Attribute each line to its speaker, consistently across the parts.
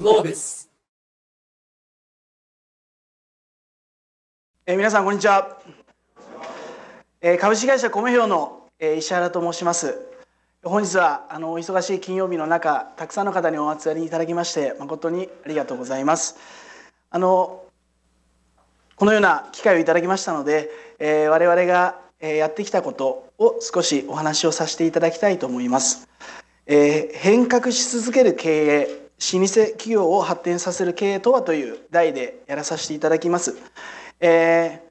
Speaker 1: Globus。え皆さんこんにちは。えー、株式会社コメ兵の、えー、石原と申します。本日はあのお忙しい金曜日の中、たくさんの方にお集まりいただきまして誠にありがとうございます。あのこのような機会をいただきましたので、えー、我々がえやってきたことを少しお話をさせていただきたいと思います。えー、変革し続ける経営老舗企業を発展させる経営とはという題でやらさせていただきます。えー、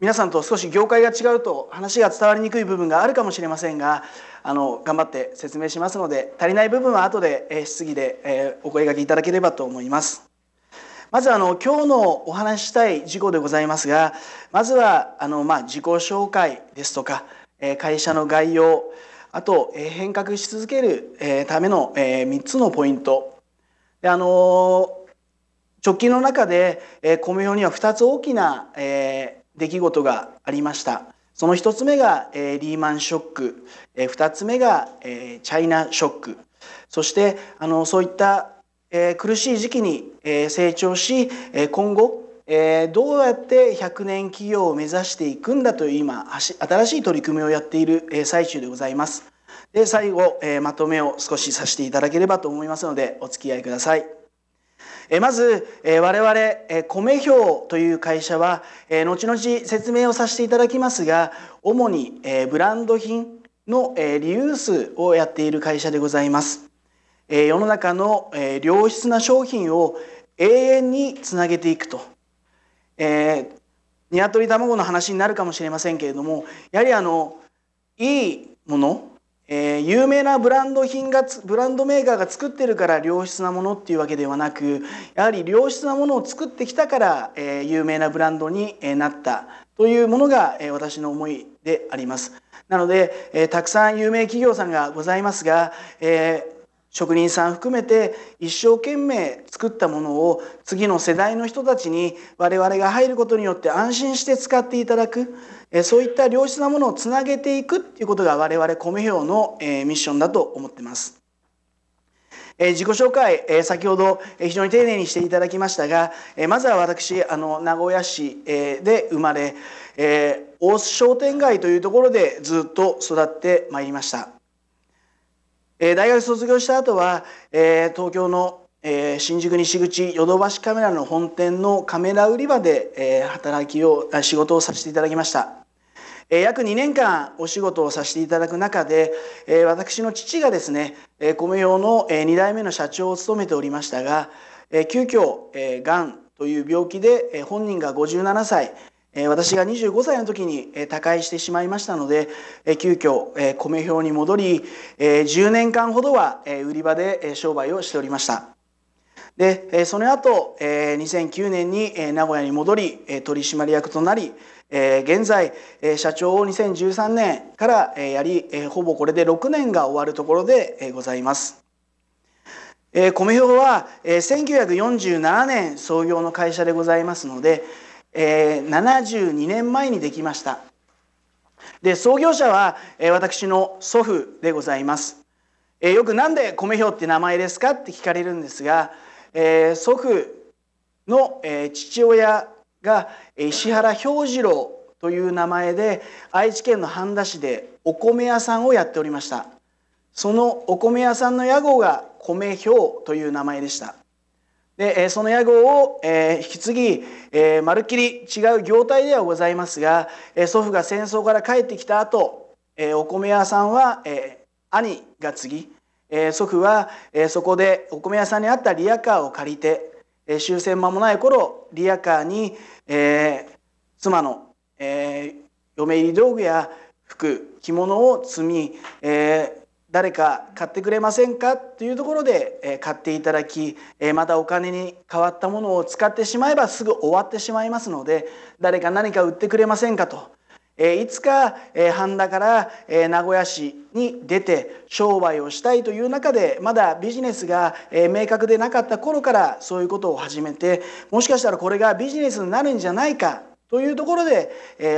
Speaker 1: 皆さんと少し業界が違うと話が伝わりにくい部分があるかもしれませんがあの頑張って説明しますので足りない部分は後で、えー、質疑で、えー、お声がけいただければと思います。まずあの今日のお話したい事項でございますがまずはあの、まあ、自己紹介ですとか、えー、会社の概要あと、え変革し続ける、えための、え3つのポイント。であの直近の中で、えこのようには2つ大きな、え出来事がありました。その1つ目が、えリーマンショック、え2つ目が、えチャイナショックそしてあのそういった、え苦しい時期に、え成長し、え今後えー、どうやって100年企業を目指していくんだという今新しい取り組みをやっている、最中でございます。で最後、えー、まとめを少しさせていただければと思いますのでお付き合いください。えまず、え我々、え米表という会社は、え後々説明をさせていただきますが主に、えブランド品の、えリユースをやっている会社でございます。え世の中の、え良質な商品を永遠につなげていくとえー、鶏卵の話になるかもしれませんけれどもやはりあのいいもの、えー、有名なブランド品がブランドメーカーが作ってるから良質なものっていうわけではなくやはり良質なものを作ってきたから、えー、有名なブランドになったというものが、えー、私の思いであります。なので、えー、たくさん有名企業さんがございますが、えー、職人さん含めて一生懸命作ったものを次の世代の人たちに我々が入ることによって安心して使っていただくそういった良質なものをつなげていくっていうことが我々米兵のミッションだと思ってます。え自己紹介、え先ほど、え非常に丁寧にしていただきましたが、えまずは私あの名古屋市、で生まれ、え大須商店街というところでずっと育ってまいりました。えー、大学卒業した後は、えー、東京の、えー、新宿西口ヨドバシカメラの本店のカメラ売り場で、えー、働きを仕事をさせていただきました。えー、約2年間お仕事をさせていただく中で、えー、私の父がですね、えー、米用の、えー、2代目の社長を務めておりましたが、えー、急遽、えー、がんという病気で、えー、本人が57歳、私が25歳の時に他界してしまいましたので急遽米俵に戻り10年間ほどは売り場で商売をしておりましたでその後2009年に名古屋に戻り取締役となり現在社長を2013年からやりほぼこれで6年が終わるところでございます米表は1947年創業の会社でございますのでえー、72年前にできましたで創業者は、えー、私の祖父でございます、えー、よくなんで米表って名前ですかって聞かれるんですが、え祖父の、え父親が石原兵次郎という名前で愛知県の半田市でお米屋さんをやっておりましたそのお米屋さんの屋号が米兵という名前でしたでその屋号を引き継ぎまるっきり違う業態ではございますが祖父が戦争から帰ってきた後お米屋さんは兄が継ぎ祖父はそこでお米屋さんにあったリヤカーを借りて終戦間もない頃リヤカーに妻の嫁入り道具や服着物を積み誰か買ってくれませんかというところで買っていただきまたお金に変わったものを使ってしまえばすぐ終わってしまいますので誰か何か売ってくれませんかといつか半田から名古屋市に出て商売をしたいという中でまだビジネスが明確でなかった頃からそういうことを始めてもしかしたらこれがビジネスになるんじゃないかというところで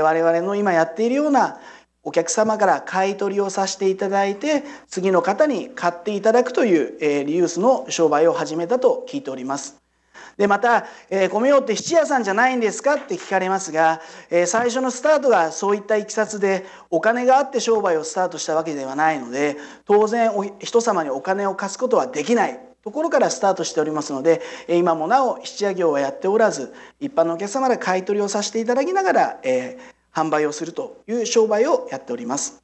Speaker 1: 我々の今やっているようなお客様から買い取りをさせていただいて次の方に買っていただくという、えリユースの商売を始めたと聞いております。でまた、えー、米王って質屋さんじゃないんですかって聞かれますが、えー、最初のスタートがそういったいきさつでお金があって商売をスタートしたわけではないので当然お人様にお金を貸すことはできないところからスタートしておりますので今もなお質屋業はやっておらず一般のお客様で買い取りをさせていただきながら、えー販売をするという商売をやっております。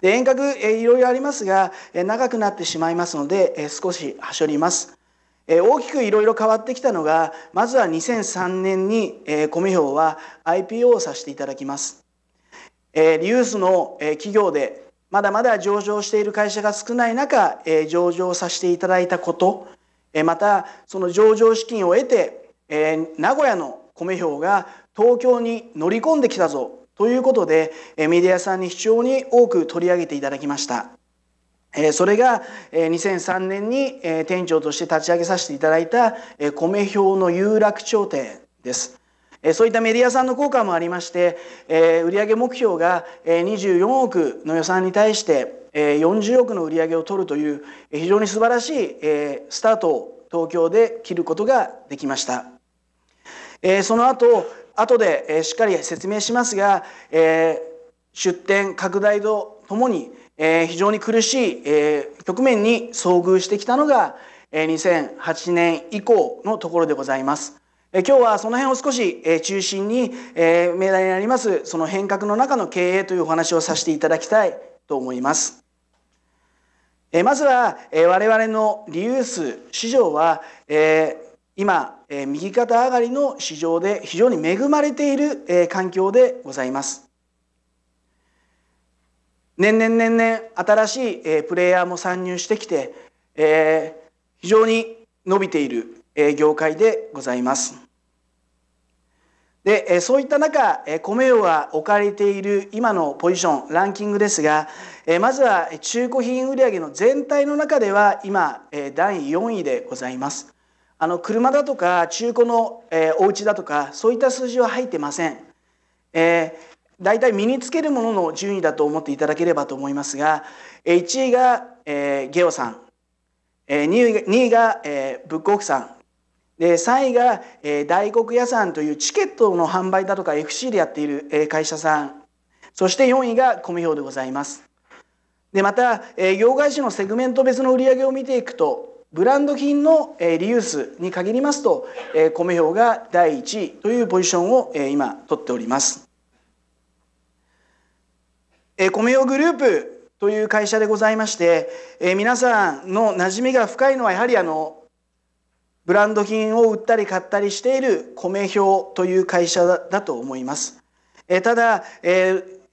Speaker 1: で遠隔いろいろありますが長くなってしまいますのでえ少し端折ります。え大きくいろいろ変わってきたのがまずは2003年にえ米表は IPO をさせていただきます。えリユースのえ企業でまだまだ上場している会社が少ない中え上場させていただいたことえまたその上場資金を得てえ名古屋の米表が東京に乗り込んできたぞということでメディアさんに非常に多く取り上げていただきましたそれが2003年に店長として立ち上げさせていただいた米表の有楽町店ですそういったメディアさんの効果もありまして売上目標が24億の予算に対して40億の売上を取るという非常に素晴らしいスタートを東京で切ることができましたその後後で、えしっかり説明しますが、え出店拡大とともに、え非常に苦しい、え局面に遭遇してきたのが、え2008年以降のところでございます。今日はその辺を少し中心に命題になりますその変革の中の経営というお話をさせていただきたいと思います。まずは我々のリユース市場は今え右肩上がりの市場で非常に恵まれている、え環境でございます。年々年々新しい、えプレイヤーも参入してきて、え非常に伸びている、え業界でございます。でそういった中米用が置かれている今のポジションランキングですがまずは中古品売上の全体の中では今第4位でございますあの車だとか中古の、えお家だとかそういった数字は入ってません。えー大体身につけるものの順位だと思っていただければと思いますが1位が、えー、ゲオさん2位位が、えー、ブックオフさんで3位が、えー、大黒屋さんというチケットの販売だとか FC でやっている、え会社さんそして4位がコミ表でございますでまた、えー、業界種のセグメント別の売り上げを見ていくとブランド品のリユースに限りますと、米票が第1位というポジションを今取っております。米表グループという会社でございまして、皆さんの馴染みが深いのはやはりあの、ブランド品を売ったり買ったりしている米票という会社だと思います。ただ、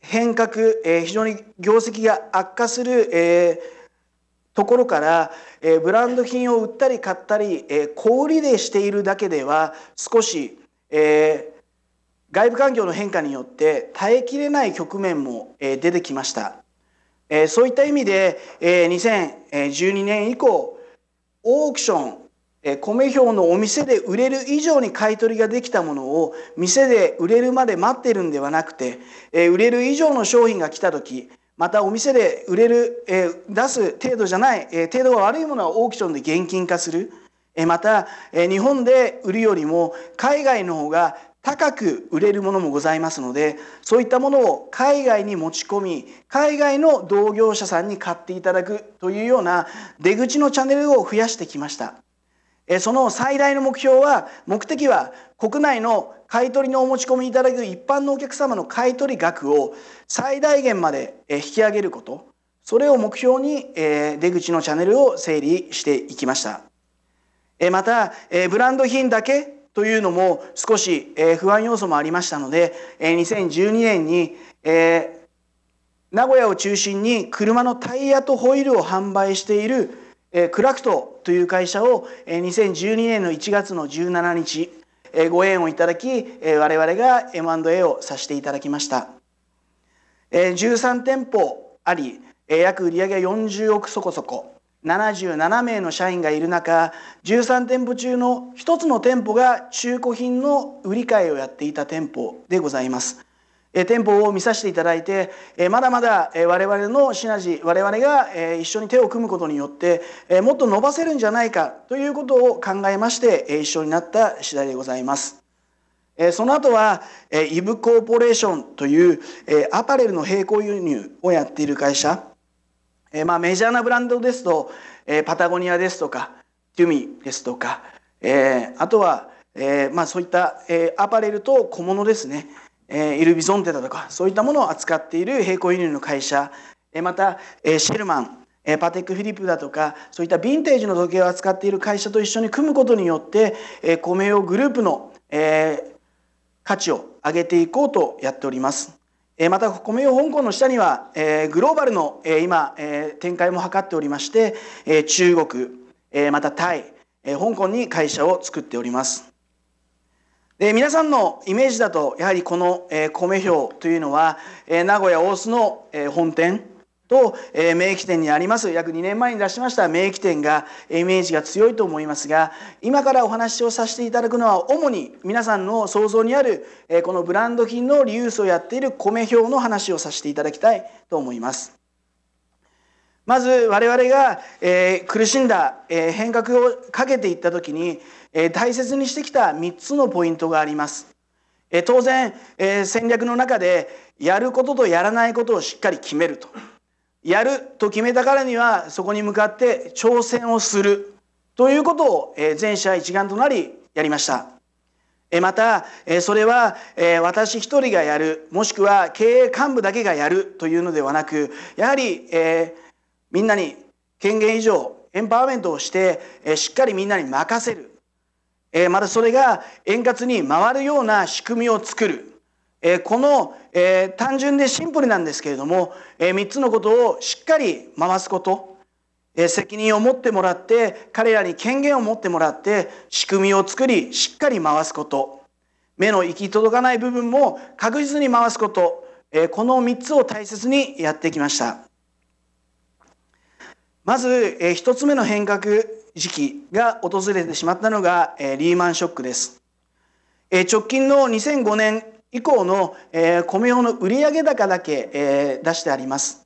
Speaker 1: 変革、非常に業績が悪化する、ところから、えー、ブランド品を売ったり買ったり、えー、小売りでしているだけでは少し、えー、外部環境の変化によって耐えきれない局面も、えー、出てきました、えー、そういった意味で、えー、2012年以降オークション、えー、米表のお店で売れる以上に買い取りができたものを店で売れるまで待ってるんではなくて、えー、売れる以上の商品が来た時またお店で売れる、えー、出す程度じゃない、えー、程度が悪いものはオークションで現金化する、えー、また、え日本で売るよりも海外の方が高く売れるものもございますのでそういったものを海外に持ち込み海外の同業者さんに買っていただくというような出口のチャンネルを増やしてきました。その最大の目標は目的は国内の買取のお持ち込みいただく一般のお客様の買取額を最大限まで引き上げることそれを目標に出口のチャンネルを整理していきましたまたブランド品だけというのも少し不安要素もありましたので2012年に名古屋を中心に車のタイヤとホイールを販売しているクラクトという会社を2012年の1月の17日ご縁をいただき我々が M&A をさせていただきました13店舗あり約売上40億そこそこ77名の社員がいる中13店舗中の1つの店舗が中古品の売り買いをやっていた店舗でございます店舗を見させていただいてまだまだ我々のシナジー我々が一緒に手を組むことによってもっと伸ばせるんじゃないかということを考えまして一緒になった次第でございます。その後はイブコーポレーションというアパレルの並行輸入をやっている会社、まあ、メジャーなブランドですとパタゴニアですとかテュミですとかあとはまあそういったアパレルと小物ですねえイルビゾンテだとかそういったものを扱っている並行輸入の会社、えまた、えシェルマン、えパテックフィリップだとかそういったヴィンテージの時計を扱っている会社と一緒に組むことによって、えコメグループの、え価値を上げていこうとやっております。また米用香港の下にはグローバルの今展開も図っておりまして中国またタイ香港に会社を作っておりますで皆さんのイメージだとやはりこの、えー、米表というのは、えー、名古屋大須の、えー、本店と、えー、名駅店にあります約2年前に出しました名駅店がイメージが強いと思いますが今からお話をさせていただくのは主に皆さんの想像にある、えー、このブランド品のリユースをやっている米表の話をさせていただきたいと思います。まず我々が、えー、苦しんだ、えー、変革をかけていった時にえ大切にしてきた3つのポイントがあります。え当然、え戦略の中でやることとやらないことをしっかり決めると。やると決めたからにはそこに向かって挑戦をするということを全社一丸となりやりました。またそれは私一人がやるもしくは経営幹部だけがやるというのではなくやはり、えみんなに権限以上エンパワーメントをしてしっかりみんなに任せるえまたそれが円滑に回るような仕組みを作る、えこの、え単純でシンプルなんですけれども、え3つのことをしっかり回すこと、え責任を持ってもらって彼らに権限を持ってもらって仕組みを作りしっかり回すこと目の行き届かない部分も確実に回すこと、えこの3つを大切にやってきました。まず、え1つ目の変革時期が訪れてしまったのが、えリーマンショックです。え直近の2005年以降の、え米用の売上高だけ、え出してあります。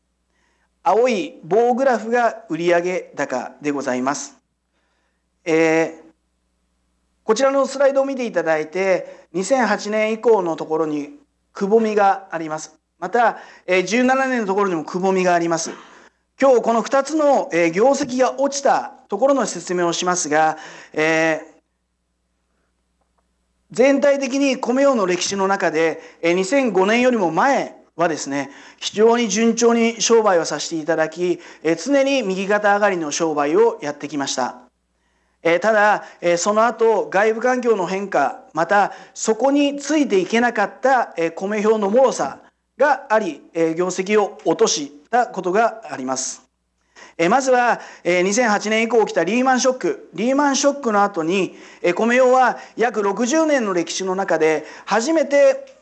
Speaker 1: 青い棒グラフが売上高でございます。えー、こちらのスライドを見ていただいて2008年以降のところにくぼみがあります。また、えー、17年のところにもくぼみがあります。今日この2つの、業績が落ちたところの説明をしますが、えー、全体的に米用の歴史の中で、2005年よりも前はですね、非常に順調に商売をさせていただき、常に右肩上がりの商売をやってきました。ただ、その後外部環境の変化またそこについていけなかった、米表のもろさがあり、業績を落としたことがあります。えまずは、え2008年以降起きたリーマンショックリーマンショックの後に、え米用は約60年の歴史の中で初めて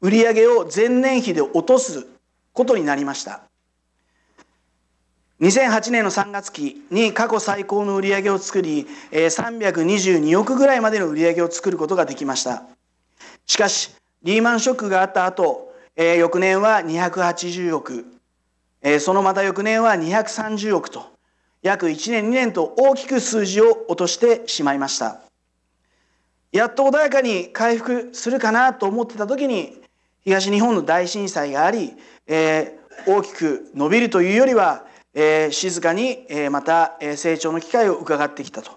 Speaker 1: 売上を前年比で落とすことになりました2008年の3月期に過去最高の売上を作り322億ぐらいまでの売上を作ることができましたしかしリーマンショックがあった後翌年は280億えそのまた翌年は230億と約1年2年と大きく数字を落としてしまいましたやっと穏やかに回復するかなと思ってた時に東日本の大震災があり、え大きく伸びるというよりは、え静かに、えまた成長の機会を伺ってきたと、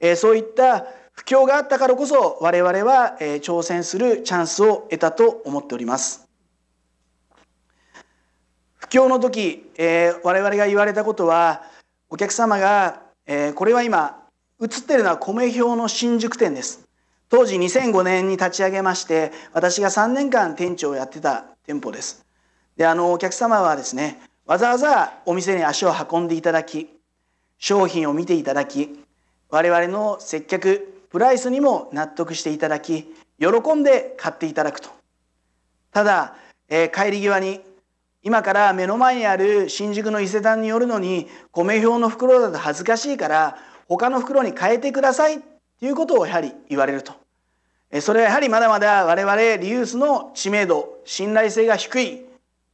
Speaker 1: えそういった不況があったからこそ我々は、え挑戦するチャンスを得たと思っております。教の時、えー、我々が言われたことはお客様が、えー、これは今映ってるのは米表の新宿店です当時2005年に立ち上げまして私が3年間店長をやってた店舗ですであのお客様はですねわざわざお店に足を運んでいただき商品を見ていただき我々の接客プライスにも納得していただき喜んで買っていただくとただ、えー、帰り際に今から目の前にある新宿の伊勢丹に寄るのに米表の袋だと恥ずかしいから他の袋に変えてくださいっていうことをやはり言われるとそれはやはりまだまだ我々リユースの知名度信頼性が低い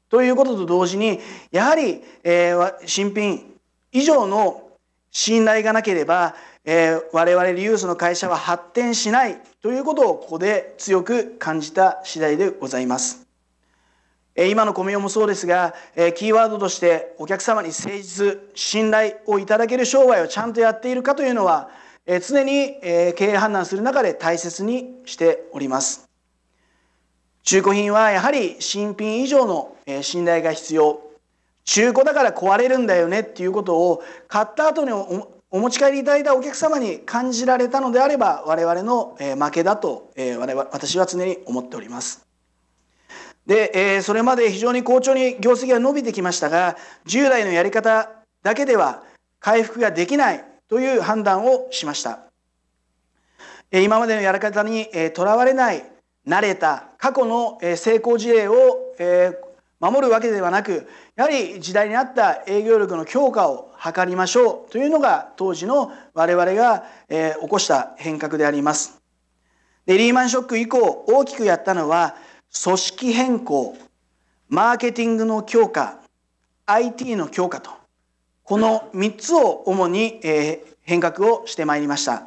Speaker 1: ということと同時にやはり、え新品以上の信頼がなければ、え我々リユースの会社は発展しないということをここで強く感じた次第でございます。今のコミオもそうですが、キーワードとしてお客様に誠実、信頼をいただける商売をちゃんとやっているかというのは、常に経営判断する中で大切にしております。中古品はやはり新品以上の信頼が必要。中古だから壊れるんだよねっていうことを買った後にお持ち帰りいただいたお客様に感じられたのであれば我々の負けだと私は常に思っております。で、えー、それまで非常に好調に業績が伸びてきましたが従来のやり方だけでは回復ができないという判断をしました、えー、今までのやり方にとら、えー、われない慣れた過去の成功事例を、えー、守るわけではなくやはり時代に合った営業力の強化を図りましょうというのが当時の我々が、えー、起こした変革でありますでリーマンショック以降大きくやったのは組織変更、マーケティングの強化、IT の強化と、この3つを主に変革をしてまいりました。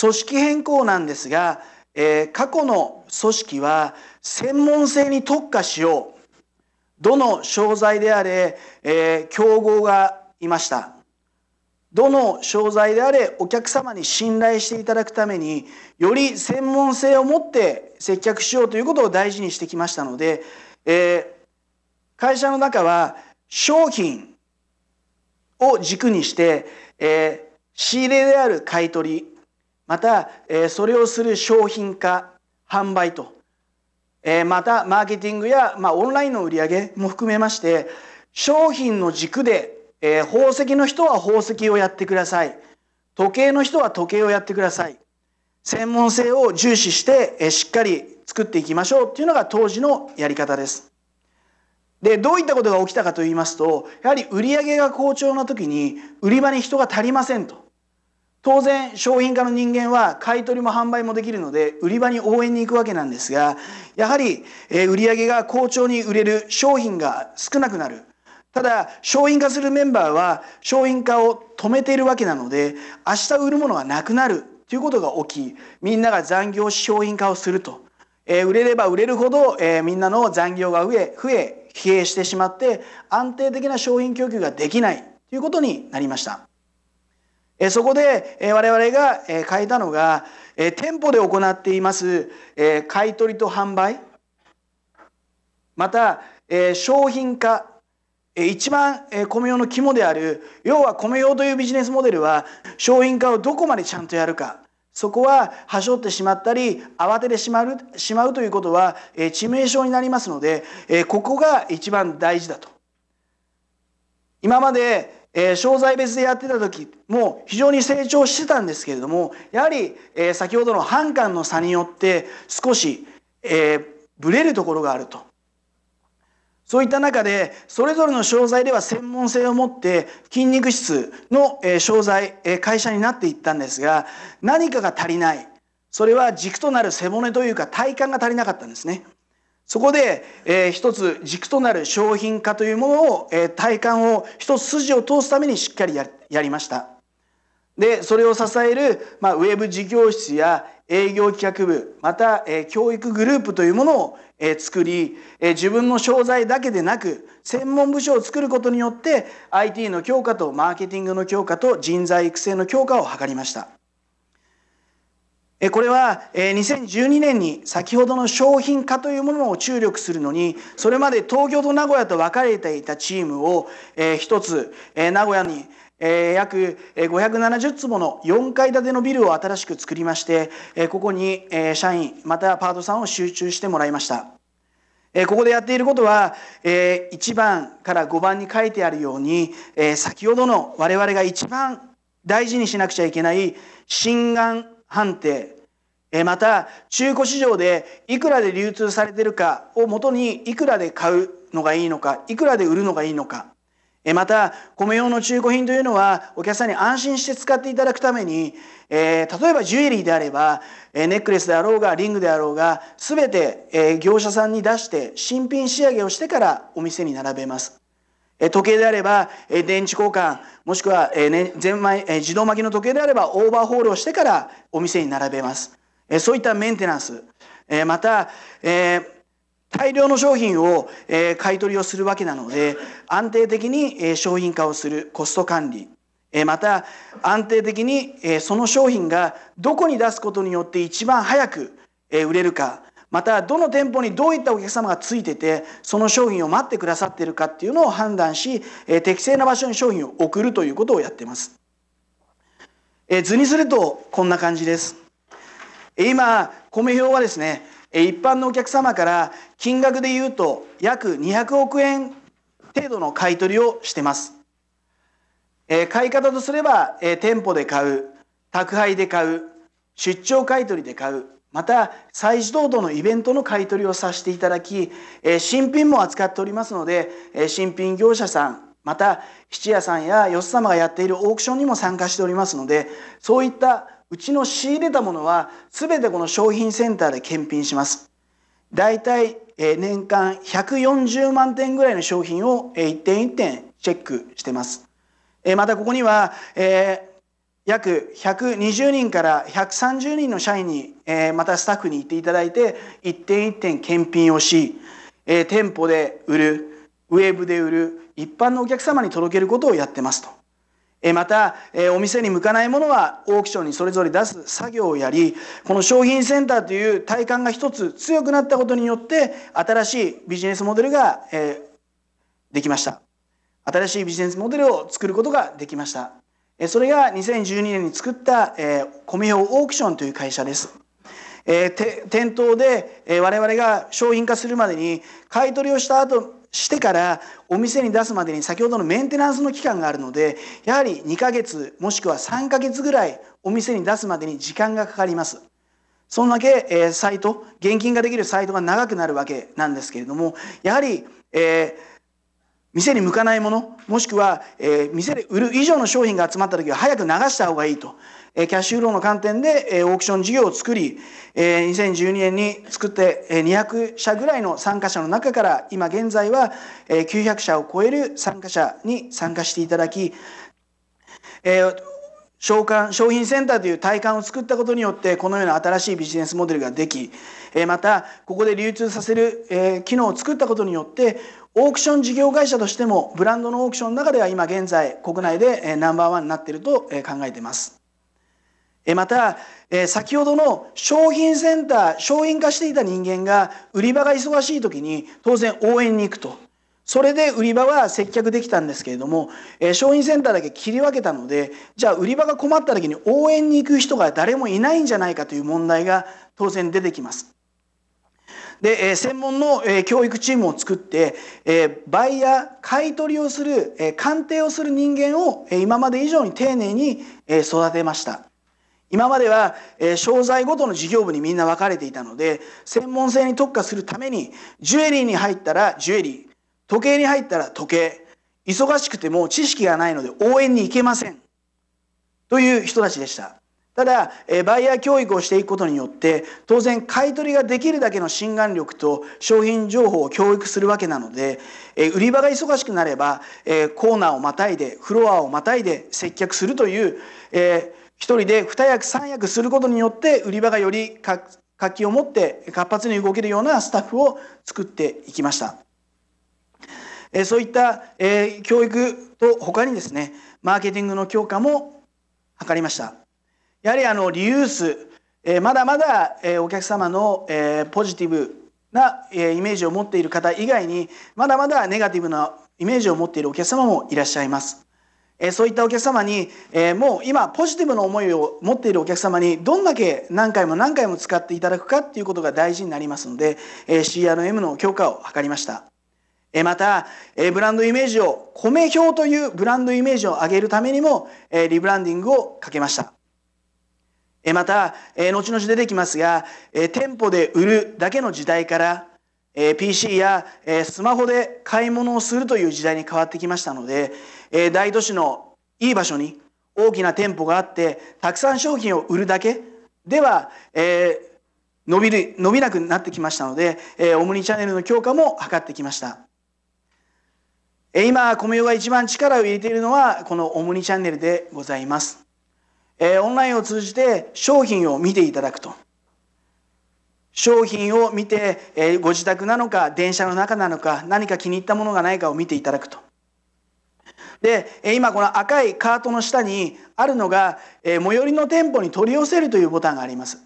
Speaker 1: 組織変更なんですが、え過去の組織は専門性に特化しよう。どの商材であれ、え競合がいました。どの商材であれお客様に信頼していただくためにより専門性を持って接客しようということを大事にしてきましたので、えー、会社の中は商品を軸にして、えー、仕入れである買い取りまた、えー、それをする商品化販売と、えー、またマーケティングや、まあ、オンラインの売り上げも含めまして商品の軸でえー、宝石の人は宝石をやってください。時計の人は時計をやってください。専門性を重視して、えー、しっかり作っていきましょうっていうのが当時のやり方です。で、どういったことが起きたかと言いますと、やはり売り上げが好調な時に売り場に人が足りませんと。当然商品化の人間は買い取りも販売もできるので売り場に応援に行くわけなんですがやはり売り上げが好調に売れる商品が少なくなるただ商品化するメンバーは商品化を止めているわけなので明日売るものがなくなるということが起きみんなが残業商品化をすると、えー、売れれば売れるほど、えー、みんなの残業が増え増え疲弊してしまって安定的な商品供給ができないということになりました。えー、そこで、えー、我々が、えー、変えたのが、えー、店舗で行っています、えー、買取と販売また、えー、商品化一番米用の肝である要は米用というビジネスモデルは商品化をどこまでちゃんとやるかそこははしょってしまったり慌ててしまうしまうということは致命傷になりますのでここが一番大事だと。今までえ商材別でやってた時も非常に成長してたんですけれどもやはり、え先ほどの反感の差によって少し、えブレるところがあるとそういった中で、それぞれの商材では専門性を持って筋肉質の商材、会社になっていったんですが、何かが足りない。それは軸となる背骨というか体幹が足りなかったんですね。そこで、えー、一つ軸となる商品化というものを、えー、体幹を一筋を通すためにしっかりやりました。で、それを支える、まあ、ウェブ事業室や営業企画部また、え教育グループというものを、え作り、え自分の商材だけでなく専門部署を作ることによって IT の強化とマーケティングの強化と人材育成の強化を図りました。これは2012年に先ほどの商品化というものを注力するのにそれまで東京と名古屋と分かれていたチームを一つ名古屋にえー、約570坪の4階建てのビルを新しく作りまして、えここに、え社員またパートさんを集中してもらいました。ここでやっていることは、1番から5番に書いてあるように、先ほどの我々が一番大事にしなくちゃいけない心眼判定、また中古市場でいくらで流通されてるかをもとにいくらで買うのがいいのか、いくらで売るのがいいのか、また米用の中古品というのはお客さんに安心して使っていただくために、えー、例えばジュエリーであれば、えー、ネックレスであろうがリングであろうがすべて、えー、業者さんに出して新品仕上げをしてからお店に並べます。えー、時計であれば、えー、電池交換もしくは、えーね、ゼえー、自動巻きの時計であればオーバーホールをしてからお店に並べます。えー、そういったメンテナンス、えー、また、えー大量の商品を、え買い取りをするわけなので安定的に、え商品化をするコスト管理、えまた安定的に、えその商品がどこに出すことによって一番早く、え売れるかまたどの店舗にどういったお客様がついててその商品を待ってくださっているかっていうのを判断し、え適正な場所に商品を送るということをやってます。え図にするとこんな感じです。今米表はですね一般のお客様から金額でいうと約200億円程度の買い取りをしてます。買い方とすれば店舗で買う宅配で買う出張買い取りで買うまた祭事等々のイベントの買い取りをさせていただき新品も扱っておりますので新品業者さんまた質屋さんやよす様がやっているオークションにも参加しておりますのでそういったうちの仕入れたものは全てこの商品センターで検品します。大体年間140万点ぐらいの商品を一点一点チェックしてます。またここには、え約120人から130人の社員に、えまたスタッフに行っていただいて一点一点検品をし、え店舗で売るウェブで売る一般のお客様に届けることをやってますと。またお店に向かないものはオークションにそれぞれ出す作業をやりこの商品センターという体感が一つ強くなったことによって新しいビジネスモデルができました新しいビジネスモデルを作ることができましたそれが2012年に作った米用オークションという会社です店頭で我々が商品化するまでに買い取りをした後してからお店に出すまでに先ほどのメンテナンスの期間があるのでやはり2ヶ月もしくは3ヶ月ぐらいお店に出すまでに時間がかかります。そんだけ、えー、サイト現金ができるサイトが長くなるわけなんですけれどもやはり、えー、店に向かないものもしくは、えー、店で売る以上の商品が集まった時は早く流した方がいいとえキャッシュフローの観点で、えオークション事業を作り、え2012年に作って、え200社ぐらいの参加者の中から今現在は、え900社を超える参加者に参加していただき、え商館商品センターという体感を作ったことによってこのような新しいビジネスモデルができまたここで流通させる機能を作ったことによってオークション事業会社としてもブランドのオークションの中では今現在国内でナンバーワンになっていると考えています。また、先ほどの商品センター、商品化していた人間が売り場が忙しい時に当然応援に行くと。それで売り場は接客できたんですけれども、え商品センターだけ切り分けたので、じゃあ売り場が困った時に応援に行く人が誰もいないんじゃないかという問題が当然出てきます。で、え専門の、え教育チームを作って、えバイヤー、買い取りをする、え鑑定をする人間を、え今まで以上に丁寧に、え育てました。今までは、え商材ごとの事業部にみんな分かれていたので専門性に特化するためにジュエリーに入ったらジュエリー時計に入ったら時計忙しくても知識がないので応援に行けませんという人たちでしたただ、えバイヤー教育をしていくことによって当然買い取りができるだけの心眼力と商品情報を教育するわけなので、え売り場が忙しくなれば、えコーナーをまたいでフロアをまたいで接客するという、えー一人で二役三役することによって売り場がより活気を持って活発に動けるようなスタッフを作っていきました。そういった教育と他にですねマーケティングの強化も図りました。やはりあのリユースまだまだお客様のポジティブなイメージを持っている方以外にまだまだネガティブなイメージを持っているお客様もいらっしゃいます。えそういったお客様に、えもう今ポジティブな思いを持っているお客様にどんだけ何回も何回も使っていただくかっていうことが大事になりますので、え CRM の強化を図りました。えまた、えブランドイメージを米表というブランドイメージを上げるためにも、えリブランディングをかけました。また後々出てきますが店舗で売るだけの時代からえ PC や、えスマホで買い物をするという時代に変わってきましたので、え大都市のいい場所に大きな店舗があってたくさん商品を売るだけでは、え伸びる伸びなくなってきましたので、えオムニチャンネルの強化も図ってきました。え今、米代が一番力を入れているのは、このオムニチャンネルでございます。えオンラインを通じて商品を見ていただくと。商品を見て、えご自宅なのか電車の中なのか何か気に入ったものがないかを見ていただくと。で今この赤いカートの下にあるのが、え最寄りの店舗に取り寄せるというボタンがあります。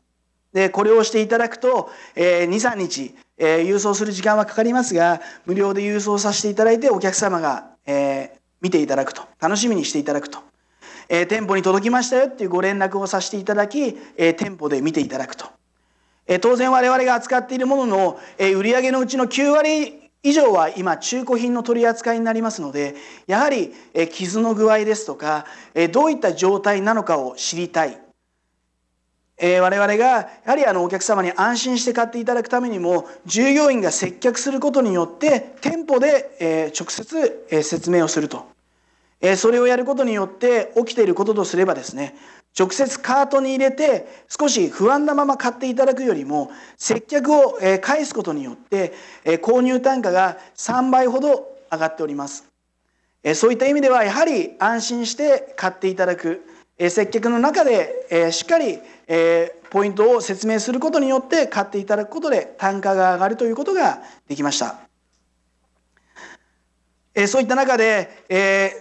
Speaker 1: でこれを押していただくと、え23日、え郵送する時間はかかりますが無料で郵送させていただいてお客様が、え見ていただくと楽しみにしていただくと、え店舗に届きましたよっていうご連絡をさせていただき、え店舗で見ていただくと。え当然我々が扱っているものの、え売上のうちの9割以上は今中古品の取り扱いになりますのでやはり傷の具合ですとかどういった状態なのかを知りたい我々がやはりあのお客様に安心して買っていただくためにも従業員が接客することによって店舗で直接説明をするとそれをやることによって起きていることとすればですね直接カートに入れて少し不安なまま買っていただくよりも接客を返すことによって購入単価が3倍ほど上がっておりますそういった意味ではやはり安心して買っていただく接客の中でしっかりポイントを説明することによって買っていただくことで単価が上がるということができましたそういった中で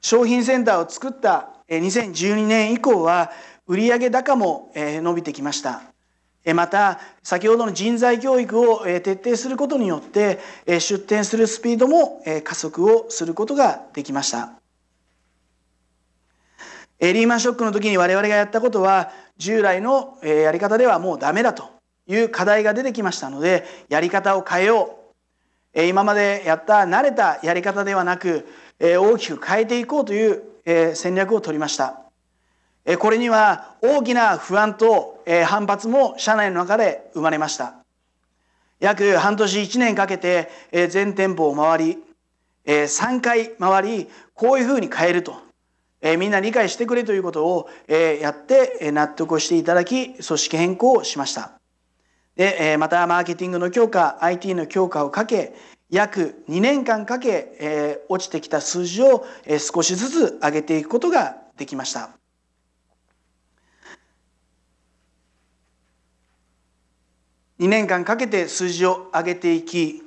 Speaker 1: 商品センターを作った2012年以降は売上高も伸びてきましたまた先ほどの人材教育を徹底することによって出店するスピードも加速をすることができましたリーマンショックの時に我々がやったことは従来のやり方ではもうダメだという課題が出てきましたのでやり方を変えよう今までやった慣れたやり方ではなく大きく変えていこうというえ戦略を取りました。えこれには大きな不安と、え反発も社内の中で生まれました。約半年1年かけて、え全店舗を回り、え3回回り、こういうふうに変えると、えみんな理解してくれということを、えやって、え納得をしていただき、組織変更をしました。で、えまたマーケティングの強化、IT の強化をかけ、約2年間かけ、えー、落ちてきた数字を、えー、少しずつ上げていくことができました。2年間かけて数字を上げていき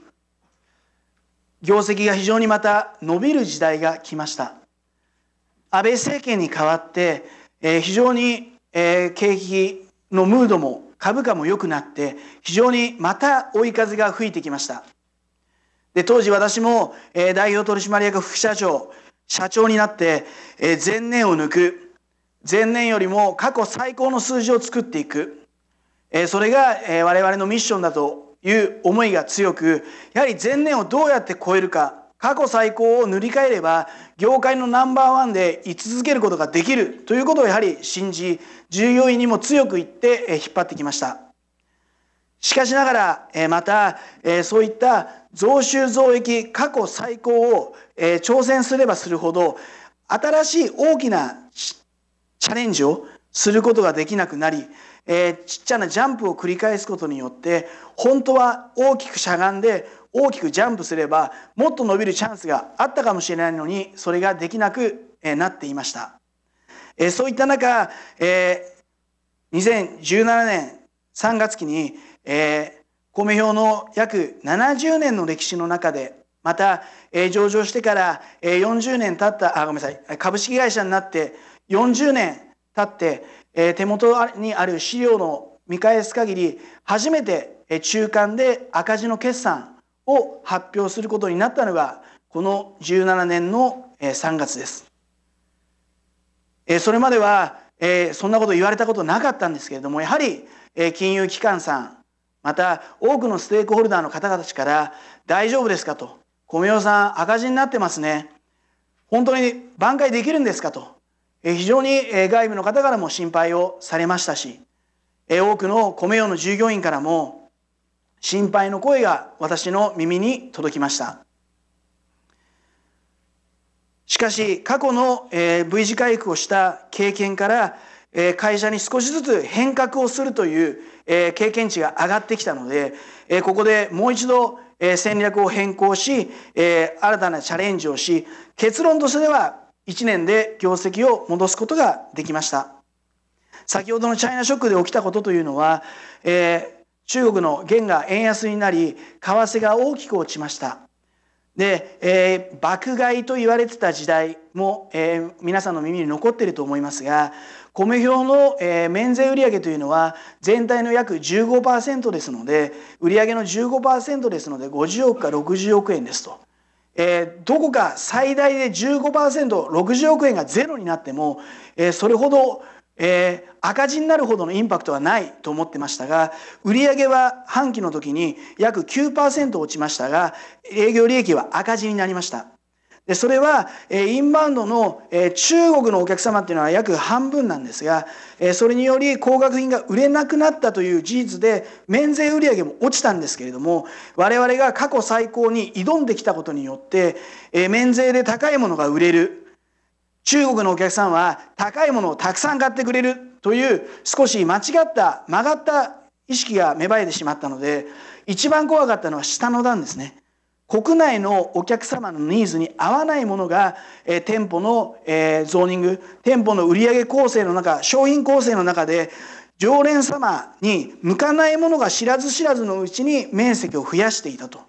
Speaker 1: 業績が非常にまた伸びる時代が来ました安倍政権に代わって、えー、非常に、えー、景気のムードも株価も良くなって非常にまた追い風が吹いてきましたで、当時私も、えー、代表取締役副社長、社長になって、えー、前年を抜く。前年よりも過去最高の数字を作っていく。えー、それが、えー、我々のミッションだという思いが強く、やはり前年をどうやって超えるか、過去最高を塗り替えれば、業界のナンバーワンで居続けることができるということをやはり信じ、従業員にも強く言って、えー、引っ張ってきました。しかしながら、えー、また、えー、そういった増収増益過去最高を、えー、挑戦すればするほど新しい大きなチャレンジをすることができなくなり、えー、ちっちゃなジャンプを繰り返すことによって本当は大きくしゃがんで大きくジャンプすればもっと伸びるチャンスがあったかもしれないのにそれができなくなっていました。えー、そういった中、えー、2017年3月期に、えー米表の約70年の歴史の中でまた、えー、上場してから、えー、40年経ったあごめんなさい株式会社になって40年経って、えー、手元にある資料の見返す限り初めて、えー、中間で赤字の決算を発表することになったのがこの17年の、えー、3月です。えー、それまでは、えー、そんなこと言われたことなかったんですけれどもやはり、えー、金融機関さんまた多くのステークホルダーの方々から大丈夫ですかと米代さん赤字になってますね本当に挽回できるんですかと非常に外部の方からも心配をされましたし多くの米代の従業員からも心配の声が私の耳に届きましたしかし過去の V 字回復をした経験からえ会社に少しずつ変革をするという、え経験値が上がってきたので、えここでもう一度、え戦略を変更し、え新たなチャレンジをし結論としては1年で業績を戻すことができました先ほどのチャイナショックで起きたことというのは、え中国の元が円安になり為替が大きく落ちましたで、えー、爆買いと言われてた時代も、えー、皆さんの耳に残ってると思いますが米表の、えー、免税売上というのは全体の約15%ですので売上の15%ですので50億か60億円ですと、えー、どこか最大で 15%60 億円がゼロになっても、えー、それほど、えー、赤字になるほどのインパクトはないと思ってましたが売上は半期の時に約9%落ちましたが営業利益は赤字になりました。でそれは、えインバウンドの、え中国のお客様っていうのは約半分なんですが、えそれにより高額品が売れなくなったという事実で免税売上も落ちたんですけれども我々が過去最高に挑んできたことによって、え免税で高いものが売れる中国のお客さんは高いものをたくさん買ってくれるという少し間違った曲がった意識が芽生えてしまったので一番怖かったのは下の段ですね。国内のお客様のニーズに合わないものが、えー、店舗の、えー、ゾーニング店舗の売上構成の中商品構成の中で常連様に向かないものが知らず知らずのうちに面積を増やしていたと。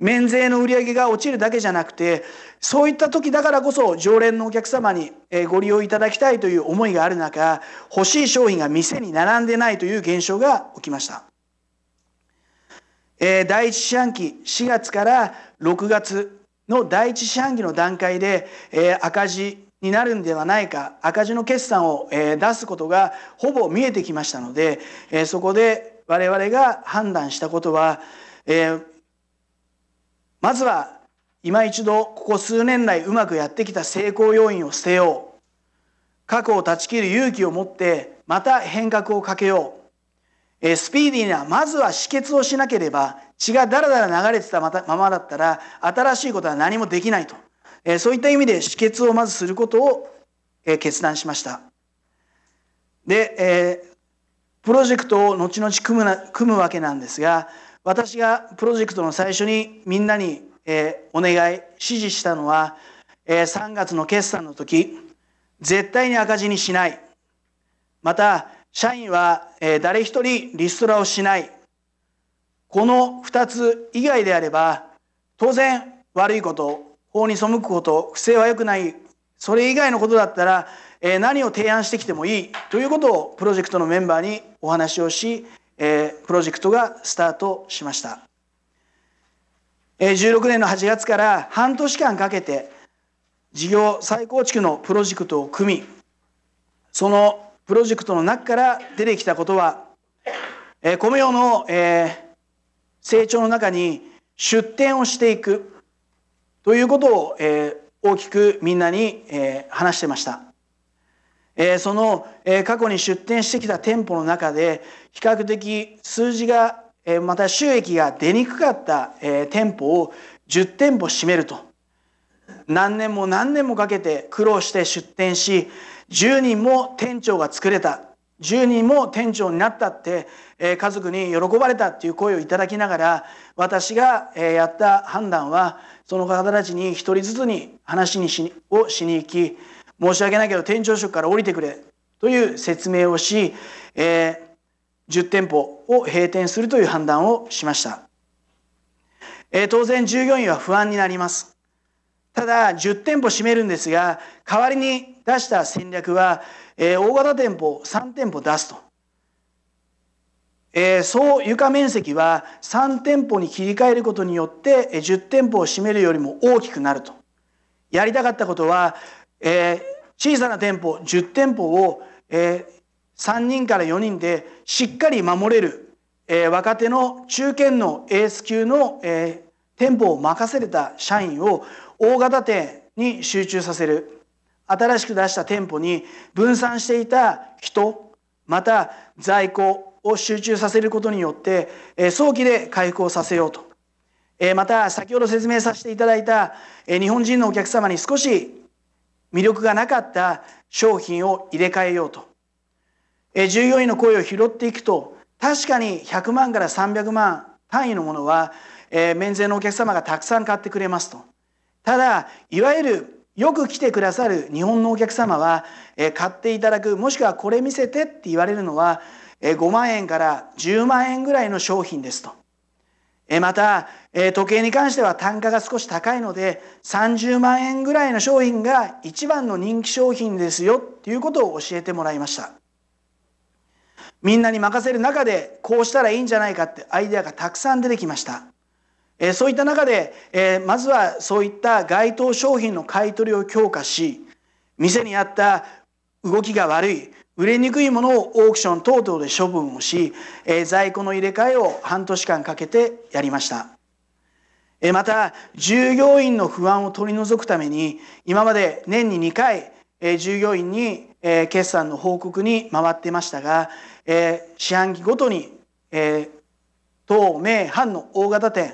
Speaker 1: 免税の売り上げが落ちるだけじゃなくてそういった時だからこそ常連のお客様にご利用いただきたいという思いがある中欲しい商品が店に並んでないという現象が起きましたえー、第一四半期4月から6月の第一四半期の段階で、えー、赤字になるんではないか赤字の決算を、えー、出すことがほぼ見えてきましたので、えー、そこで我々が判断したことは、えー、まずは今一度ここ数年来うまくやってきた成功要因を捨てよう過去を断ち切る勇気を持ってまた変革をかけようえスピーディーなまずは止血をしなければ血がだらだら流れてたままだったら新しいことは何もできないと、えそういった意味で止血をまずすることを、え決断しましたで、えプロジェクトを後々組むな組むわけなんですが私がプロジェクトの最初にみんなに、えお願い指示したのは、え3月の決算の時絶対に赤字にしないまた社員は誰一人リストラをしないこの2つ以外であれば当然悪いこと法に背くこと不正は良くないそれ以外のことだったら何を提案してきてもいいということをプロジェクトのメンバーにお話をしプロジェクトがスタートしました16年の8月から半年間かけて事業再構築のプロジェクトを組みそのプロジェクトの中から出てきたことは、えー、米世の、えー、成長の中に出展をしていくということを、えー、大きくみんなに、えー、話してました。えー、その、えー、過去に出店してきた店舗の中で比較的数字が、えー、また収益が出にくかった、えー、店舗を10店舗占めると何年も何年もかけて苦労して出店し10人も店長が作れた10人も店長になったって、え家族に喜ばれたっていう声をいただきながら私が、えやった判断はその方たちに1人ずつに話にしをしに行き申し訳ないけど店長職から降りてくれという説明をし、え10店舗を閉店するという判断をしました、え当然従業員は不安になりますただ10店舗閉めるんですが代わりに出した戦略は、えー、大型店舗3店舗出すと、えー、総床面積は3店舗に切り替えることによってえ10店舗を占めるよりも大きくなるとやりたかったことは、えー、小さな店舗10店舗を、えー、3人から4人でしっかり守れる、えー、若手の中堅のエース級の、えー、店舗を任せれた社員を大型店に集中させる新しく出した店舗に分散していた人また在庫を集中させることによって早期で回復をさせようとまた先ほど説明させていただいた日本人のお客様に少し魅力がなかった商品を入れ替えようと従業員の声を拾っていくと確かに100万から300万単位のものは免税のお客様がたくさん買ってくれますとただいわゆるよく来てくださる日本のお客様は、え買っていただくもしくはこれ見せてって言われるのは、え5万円から10万円ぐらいの商品ですと。えまた、え時計に関しては単価が少し高いので30万円ぐらいの商品が一番の人気商品ですよっていうことを教えてもらいました。みんなに任せる中でこうしたらいいんじゃないかってアイデアがたくさん出てきました。えそういった中で、えまずはそういった該当商品の買い取りを強化し店にあった動きが悪い売れにくいものをオークション等々で処分をし、え在庫の入れ替えを半年間かけてやりました。また従業員の不安を取り除くために今まで年に2回従業員に決算の報告に回ってましたが四半期ごとに当名、藩の大型店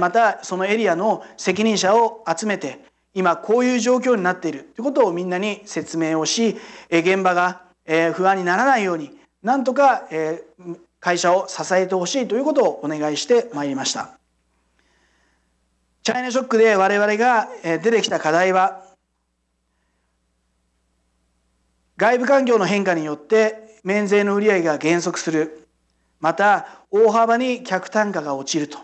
Speaker 1: またそのエリアの責任者を集めて今こういう状況になっているということをみんなに説明をし現場が不安にならないようになんとか会社を支えてほしいということをお願いしてまいりましたチャイナショックで我々が出てきた課題は外部環境の変化によって免税の売り上げが減速するまた大幅に客単価が落ちると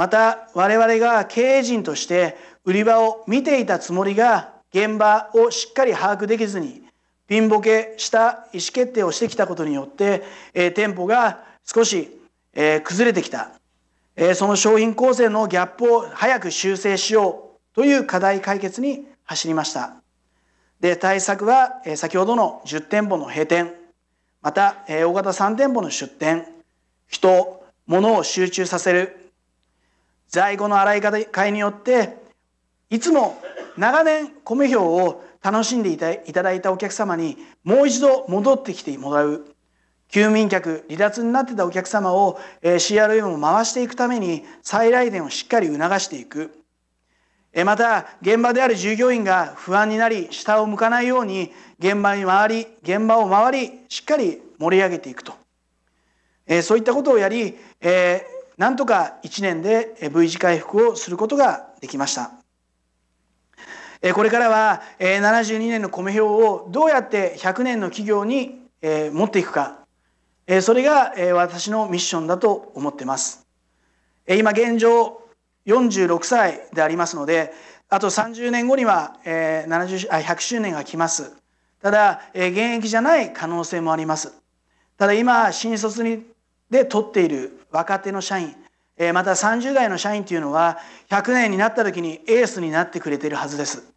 Speaker 1: また我々が経営陣として売り場を見ていたつもりが現場をしっかり把握できずにピンボケした意思決定をしてきたことによって、えー、店舗が少し、えー、崩れてきた、えー、その商品構成のギャップを早く修正しようという課題解決に走りましたで対策は、えー、先ほどの10店舗の閉店また、えー、大型3店舗の出店人物を集中させる在庫の洗い替えによっていつも長年米表を楽しんでいただいたお客様にもう一度戻ってきてもらう休眠客離脱になってたお客様を CRM を回していくために再来店をしっかり促していくまた現場である従業員が不安になり下を向かないように現場に回り現場を回りしっかり盛り上げていくとそういったことをやりなんとか1年で V 字回復をすることができました。これからは72年の米表をどうやって100年の企業に持っていくかそれが私のミッションだと思ってます今現状46歳でありますのであと30年後にはあ100周年が来ますただ現役じゃない可能性もありますただ今新卒で取っている若手の社員また30代の社員というのは100年になった時にエースになってくれているはずです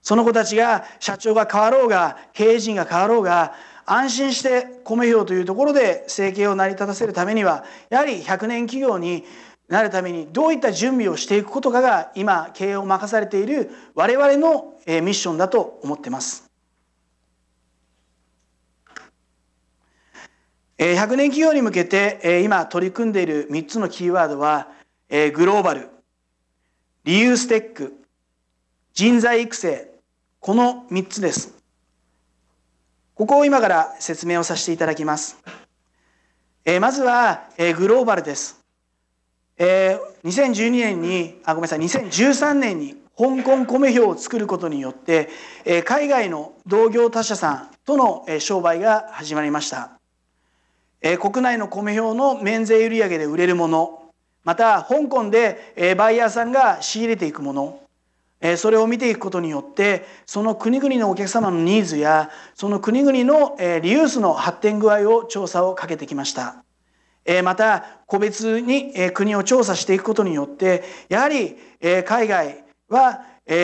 Speaker 1: その子たちが社長が変わろうが経営陣が変わろうが安心して米票というところで生計を成り立たせるためにはやはり100年企業になるためにどういった準備をしていくことかが今経営を任されている我々のミッションだと思ってます。100年企業に向けて今取り組んでいる3つのキーワードはグローバルリユーステック人材育成この3つですここを今から説明をさせていただきますまずはグローバルです2012年にあごめんなさい2013年に香港米表を作ることによって海外の同業他社さんとの商売が始まりましたえー、国内の米表の免税売上で売れるものまた香港で、えー、バイヤーさんが仕入れていくもの、えー、それを見ていくことによってその国々のお客様のニーズやその国々の、えー、リユースの発展具合を調査をかけてきました。また個別に国を調査していくことによってやはり海外は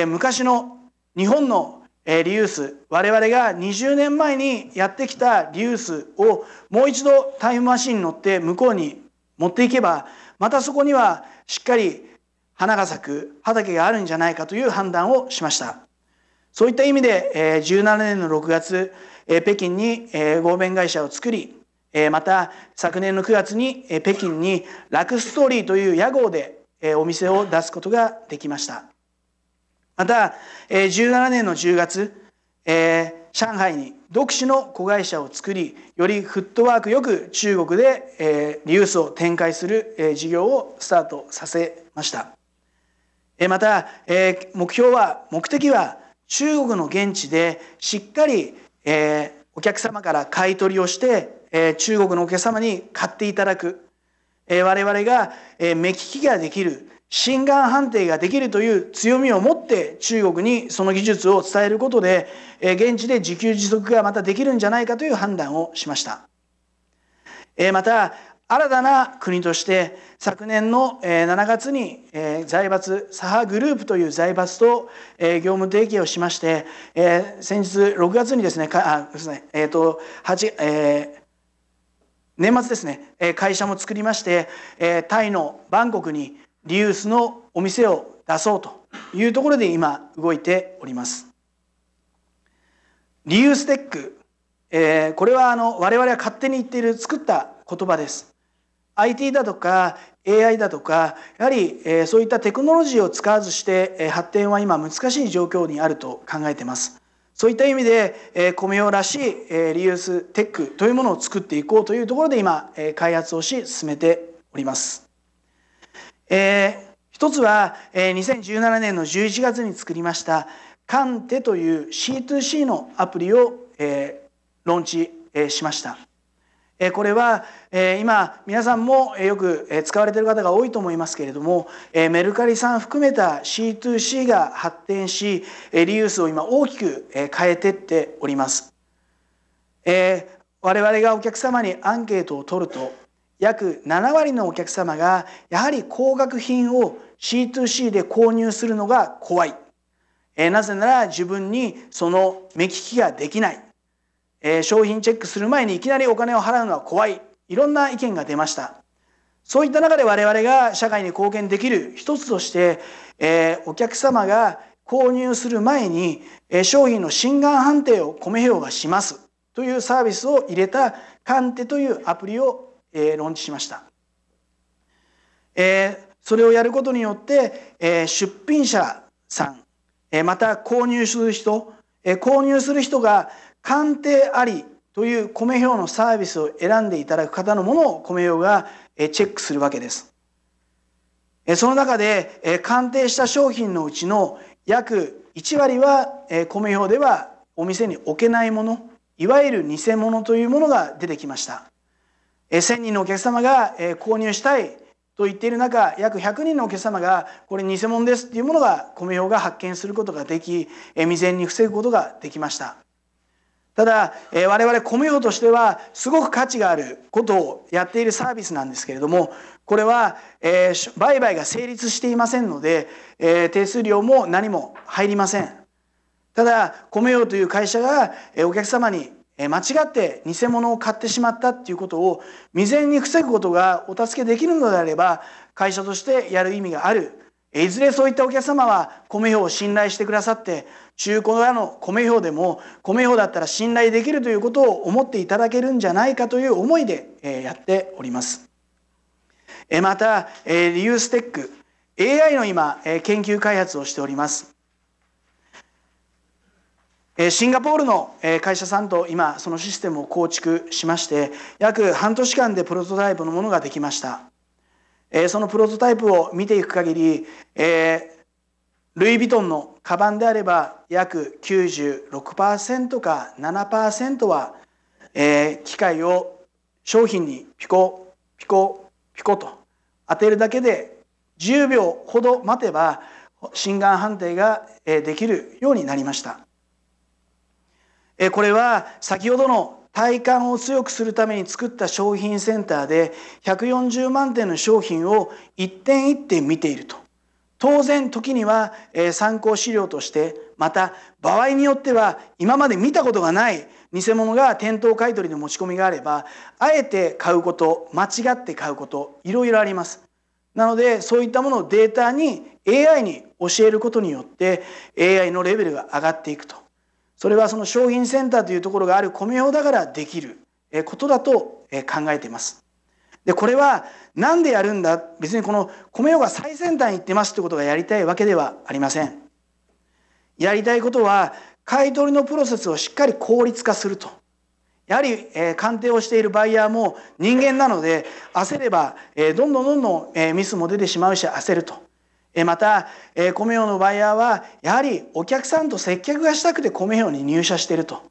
Speaker 1: 昔の日本のえー、リユース我々が20年前にやってきたリユースをもう一度タイムマシンに乗って向こうに持っていけばまたそこにはしっかり花が咲く畑があるんじゃないかという判断をしましたそういった意味で、えー、17年の6月、えー、北京に、えー、合弁会社を作り、えー、また昨年の9月に、えー、北京にラクストーリーという屋号で、えー、お店を出すことができましたまた、えー、17年の10月、えー、上海に独自の子会社を作りよりフットワークよく中国で、えー、リユースを展開する、えー、事業をスタートさせました、えー、また、えー、目標は目的は中国の現地でしっかり、えー、お客様から買い取りをして、えー、中国のお客様に買っていただく、えー、我々が、えー、目利きができる心眼判定ができるという強みを持って中国にその技術を伝えることで現地で自給自足がまたできるんじゃないかという判断をしましたまた新たな国として昨年の7月に財閥左派グループという財閥と業務提携をしまして先日6月にですねあですねえっ、ー、と8えー年末ですね会社も作りましてタイのバンコクにリユースのお店を出そうというところで今動いております。リユーステック、えー、これはあの我々は勝手に言っている作った言葉です。IT だとか AI だとかやはり、えー、そういったテクノロジーを使わずして、えー、発展は今難しい状況にあると考えてます。そういった意味で、えー、米用らしい、えー、リユーステックというものを作っていこうというところで今、えー、開発をし進めております。えー、一つは、えー、2017年の11月に作りましたカンテという C2C のアプリを、えー、ローンチ、えー、しました。えー、これは、えー、今皆さんもよく使われている方が多いと思いますけれども、えー、メルカリさん含めた C2C が発展し、えー、リユースを今大きく変えてっております。えー、我々がお客様にアンケートを取ると約7割のお客様がやはり高額品を C2C で購入するのが怖い。えなぜなら自分にその目利きができない。え商品チェックする前にいきなりお金を払うのは怖い。いろんな意見が出ました。そういった中で我々が社会に貢献できる一つとして、えお客様が購入する前に、え商品の心眼判定をコメ兵がしますというサービスを入れたカンテというアプリをえー、論じしました。えー、それをやることによって、えー、出品者さん、えー、また購入する人、えー、購入する人が鑑定ありという米表のサービスを選んでいただく方のものを米表がチェックするわけです。その中で鑑定した商品のうちの約1割は米表ではお店に置けないものいわゆる偽物というものが出てきました1000人のお客様が購入したいと言っている中約100人のお客様がこれ偽物ですっていうものが米用が発見することができ未然に防ぐことができましたただ我々米用としてはすごく価値があることをやっているサービスなんですけれどもこれは売買が成立していませんので手数料も何も入りませんただ米用という会社がお客様に間違って偽物を買ってしまったっていうことを未然に防ぐことがお助けできるのであれば会社としてやる意味があるいずれそういったお客様は米票を信頼してくださって中古屋の米票でも米票だったら信頼できるということを思っていただけるんじゃないかという思いでやっておりますまたリユーステック AI の今研究開発をしておりますシンガポールの会社さんと今そのシステムを構築しまして約半年間でプロトタイプのものができましたそのプロトタイプを見ていく限りルイ・ヴィトンのカバンであれば約96%か7%は機械を商品にピコピコピコと当てるだけで10秒ほど待てば心眼判定ができるようになりました。えこれは先ほどの体感を強くするために作った商品センターで140万点の商品を一点一点見ていると当然時には参考資料としてまた場合によっては今まで見たことがない偽物が店頭買取の持ち込みがあればあえて買うこと間違って買うこといろいろありますなのでそういったものをデータに AI に教えることによって AI のレベルが上がっていくとそれはその商品センターというところがある米用だからできることだと考えています。でこれは何でやるんだ別にこの米用が最先端に行ってますってことがやりたいわけではありません。やりたいことは買い取りのプロセスをしっかり効率化すると。やはり、え鑑定をしているバイヤーも人間なので焦れば、えどんどんどんどん、えミスも出てしまうし焦ると。また、え米用のバイヤーはやはりお客さんと接客がしたくて米用に入社していると、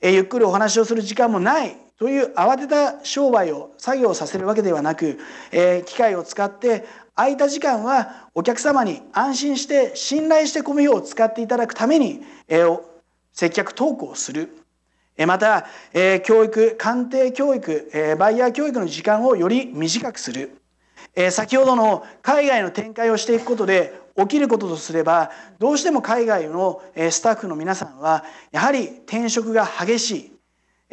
Speaker 1: えゆっくりお話をする時間もないという慌てた商売を作業させるわけではなく、え機械を使って空いた時間はお客様に安心して信頼して米用を使っていただくために、え接客トークをする。また、え教育、鑑定教育、えバイヤー教育の時間をより短くする。えー、先ほどの海外の展開をしていくことで起きることとすればどうしても海外のスタッフの皆さんはやはり転職が激しい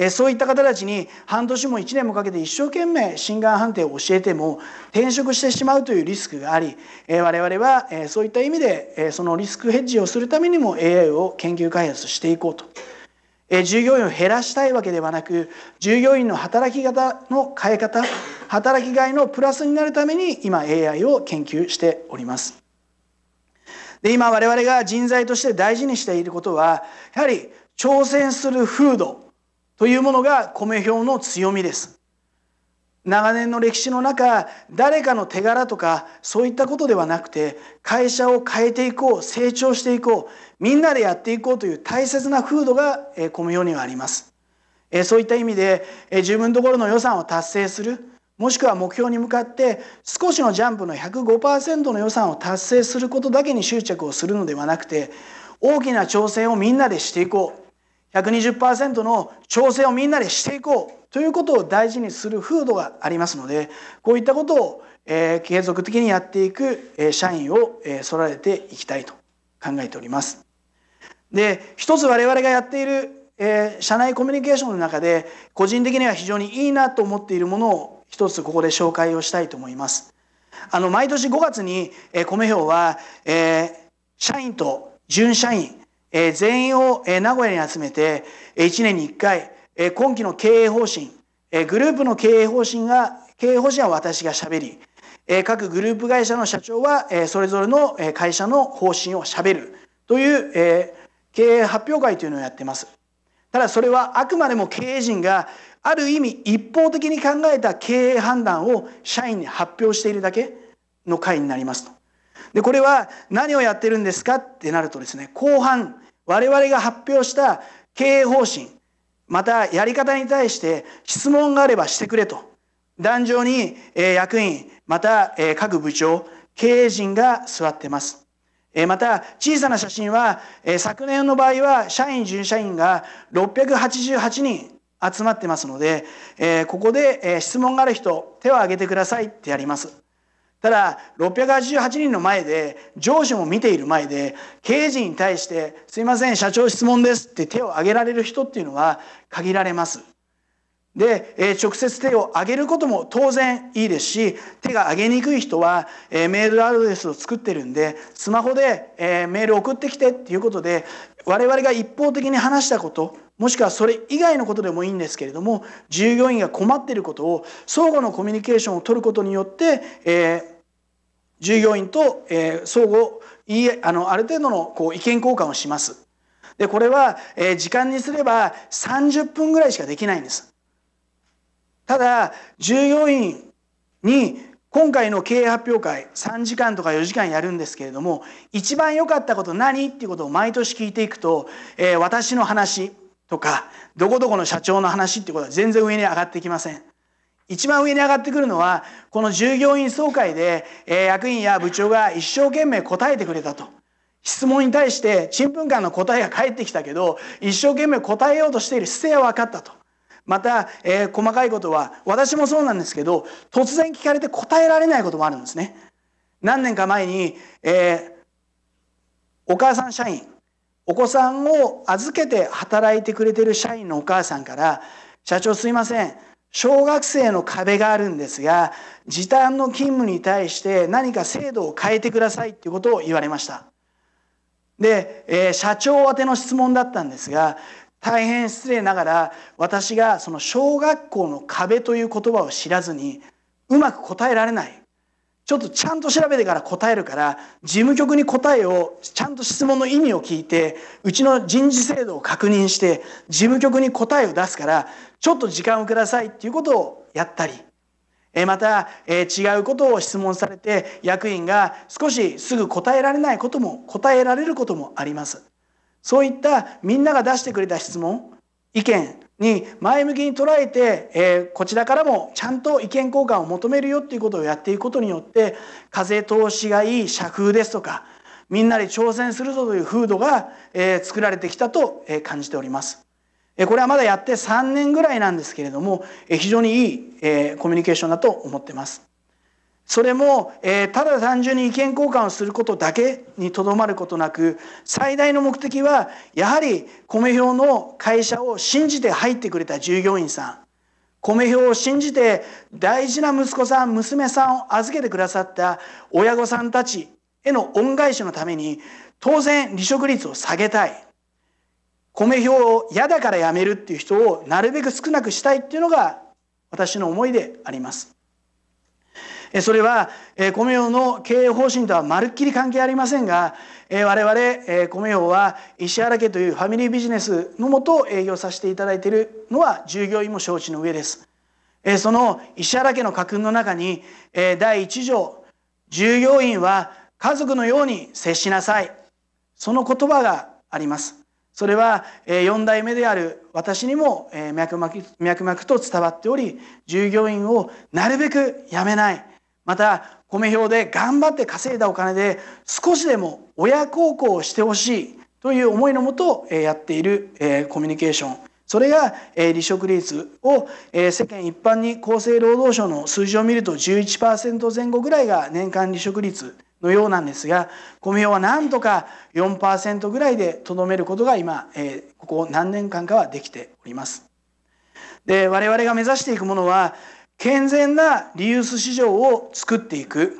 Speaker 1: そういった方たちに半年も1年もかけて一生懸命心眼判定を教えても転職してしまうというリスクがあり我々はそういった意味でそのリスクヘッジをするためにも AI を研究開発していこうと。従業員を減らしたいわけではなく従業員の働き方の変え方働きがいのプラスになるために今 AI を研究しております。で今我々が人材として大事にしていることはやはり挑戦する風土というものが米表の強みです。長年の歴史の中誰かの手柄とかそういったことではなくて会社を変えていこう成長していこうみんなでやっていこうという大切な風土がこの世にはありますそういった意味で自分ところの予算を達成するもしくは目標に向かって少しのジャンプの105%の予算を達成することだけに執着をするのではなくて大きな挑戦をみんなでしていこう120%の挑戦をみんなでしていこうということを大事にする風土がありますのでこういったことを、え継続的にやっていく、え社員を、えー、育てていきたいと考えております。で一つ我々がやっている、え社内コミュニケーションの中で個人的には非常にいいなと思っているものを一つここで紹介をしたいと思います。あの毎年5月に、えー、米兵は、え社員と準社員、え全員を、え名古屋に集めて、え1年に1回え今期の経営方針、えグループの経営方針が、経営方針は私がしゃべり、え各グループ会社の社長は、えそれぞれの会社の方針をしゃべるという、え経営発表会というのをやってます。ただそれはあくまでも経営陣がある意味一方的に考えた経営判断を社員に発表しているだけの会になりますと。でこれは何をやってるんですかってなるとですね後半我々が発表した経営方針またやり方に対して質問があればしてくれと壇上に役員また各部長経営陣が座ってますまた小さな写真は昨年の場合は社員準社員が688人集まってますのでここで質問がある人手を挙げてくださいってやりますただ688人の前で上司も見ている前で刑事に対して「すいません社長質問です」って手を挙げられる人っていうのは限られます。で、え直接手を挙げることも当然いいですし手が挙げにくい人は、えメールアドレスを作ってるんでスマホで、えメール送ってきてっていうことで我々が一方的に話したこともしくはそれ以外のことでもいいんですけれども従業員が困っていることを相互のコミュニケーションを取ることによって、え従業員と、えー、相互いいあのある程度のこう意見交換をします。でこれは、えー、時間にすれば30分ぐらいしかできないんです。ただ従業員に今回の経営発表会3時間とか4時間やるんですけれども一番良かったこと何っていうことを毎年聞いていくと、えー、私の話とかどこどこの社長の話っていうことは全然上に上がってきません。一番上に上がってくるのはこの従業員総会で役員や部長が一生懸命答えてくれたと質問に対してちんぷんかんの答えが返ってきたけど一生懸命答えようとしている姿勢は分かったとまた、えー、細かいことは私もそうなんですけど突然聞かれて答えられないこともあるんですね何年か前に、えー、お母さん社員お子さんを預けて働いてくれてる社員のお母さんから「社長すいません小学生の壁があるんですが時短の勤務に対して何か制度を変えてくださいっていうことを言われましたで、えー、社長宛ての質問だったんですが大変失礼ながら私がその小学校の壁という言葉を知らずにうまく答えられないちょっとちゃんと調べてから答えるから事務局に答えをちゃんと質問の意味を聞いてうちの人事制度を確認して事務局に答えを出すからちょっと時間をくださいっていうことをやったりまた違うことを質問されて役員が少しすぐ答えられないことも答えられることもありますそういったみんなが出してくれた質問意見に前向きに捉えて、えこちらからもちゃんと意見交換を求めるよっていうことをやっていくことによって風通しがいい社風ですとかみんなで挑戦するぞという風土が、え作られてきたと感じております。これはまだやって3年ぐらいなんですけれども非常にいいコミュニケーションだと思ってます。それも、えー、ただ単純に意見交換をすることだけにとどまることなく最大の目的はやはり米票の会社を信じて入ってくれた従業員さん米表を信じて大事な息子さん娘さんを預けてくださった親御さんたちへの恩返しのために当然離職率を下げたい米票を嫌だからやめるっていう人をなるべく少なくしたいっていうのが私の思いであります。それは米用の経営方針とはまるっきり関係ありませんが我々米用は石原家というファミリービジネスのもと営業させていただいているのは従業員も承知の上です。その石原家の家訓の中に第1条従業員は家族のように接しなさいその言葉があります。それは4代目である私にも脈々と伝わっており従業員をなるべく辞めないまた米表で頑張って稼いだお金で少しでも親孝行をしてほしいという思いのもとやっているコミュニケーションそれが離職率を世間一般に厚生労働省の数字を見ると11%前後ぐらいが年間離職率のようなんですが米表はなんとか4%ぐらいでとどめることが今ここ何年間かはできております。で我々が目指していくものは健全なリユース市場を作っていく、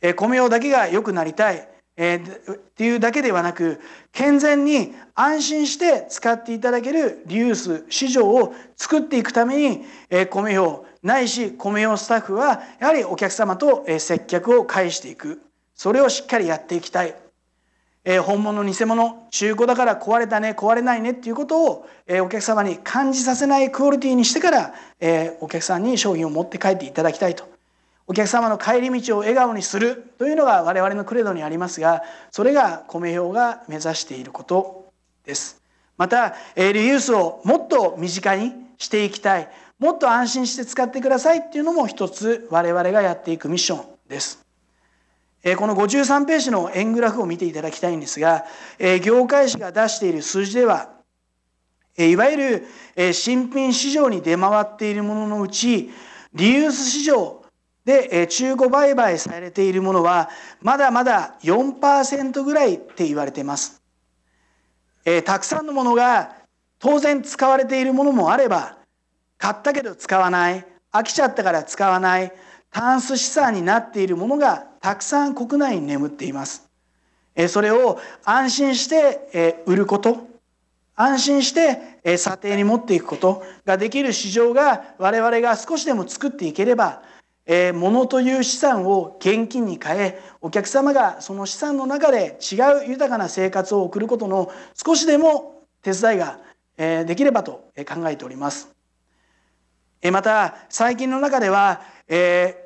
Speaker 1: えー、米用だけが良くなりたい、えー、っていうだけではなく健全に安心して使っていただけるリユース市場を作っていくために、えー、米用ないし米用スタッフはやはりお客様と接客を介していくそれをしっかりやっていきたいえー、本物偽物中古だから壊れたね壊れないねっていうことを、えー、お客様に感じさせないクオリティにしてから、えー、お客さんに商品を持って帰っていただきたいとお客様の帰り道を笑顔にするというのが我々のクレドにありますがそれが米表が目指していることですまた、えー、リユースをもっと身近にしていきたいもっと安心して使ってくださいっていうのも一つ我々がやっていくミッションですこの53ページの円グラフを見ていただきたいんですが、業界誌が出している数字では、いわゆる新品市場に出回っているもののうち、リユース市場で中古売買されているものは、まだまだ4%ぐらいって言われています。たくさんのものが当然使われているものもあれば、買ったけど使わない、飽きちゃったから使わない、タンス資産になっているものがたくさん国内に眠っていますそれを安心して売ること安心して査定に持っていくことができる市場が我々が少しでも作っていければ物という資産を現金に変えお客様がその資産の中で違う豊かな生活を送ることの少しでも手伝いができればと考えております。また最近の中では、え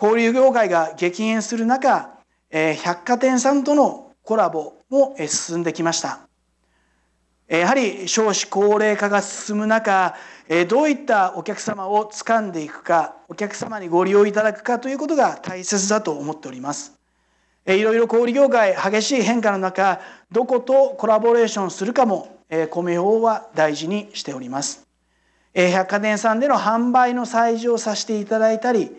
Speaker 1: 交流業界が激減する中、え百貨店さんとのコラボも進んできました。やはり少子高齢化が進む中、どういったお客様を掴んでいくか、お客様にご利用いただくかということが大切だと思っております。いろいろ小売業界、激しい変化の中、どことコラボレーションするかも、米法は大事にしております。百貨店さんでの販売の催事をさせていただいたり、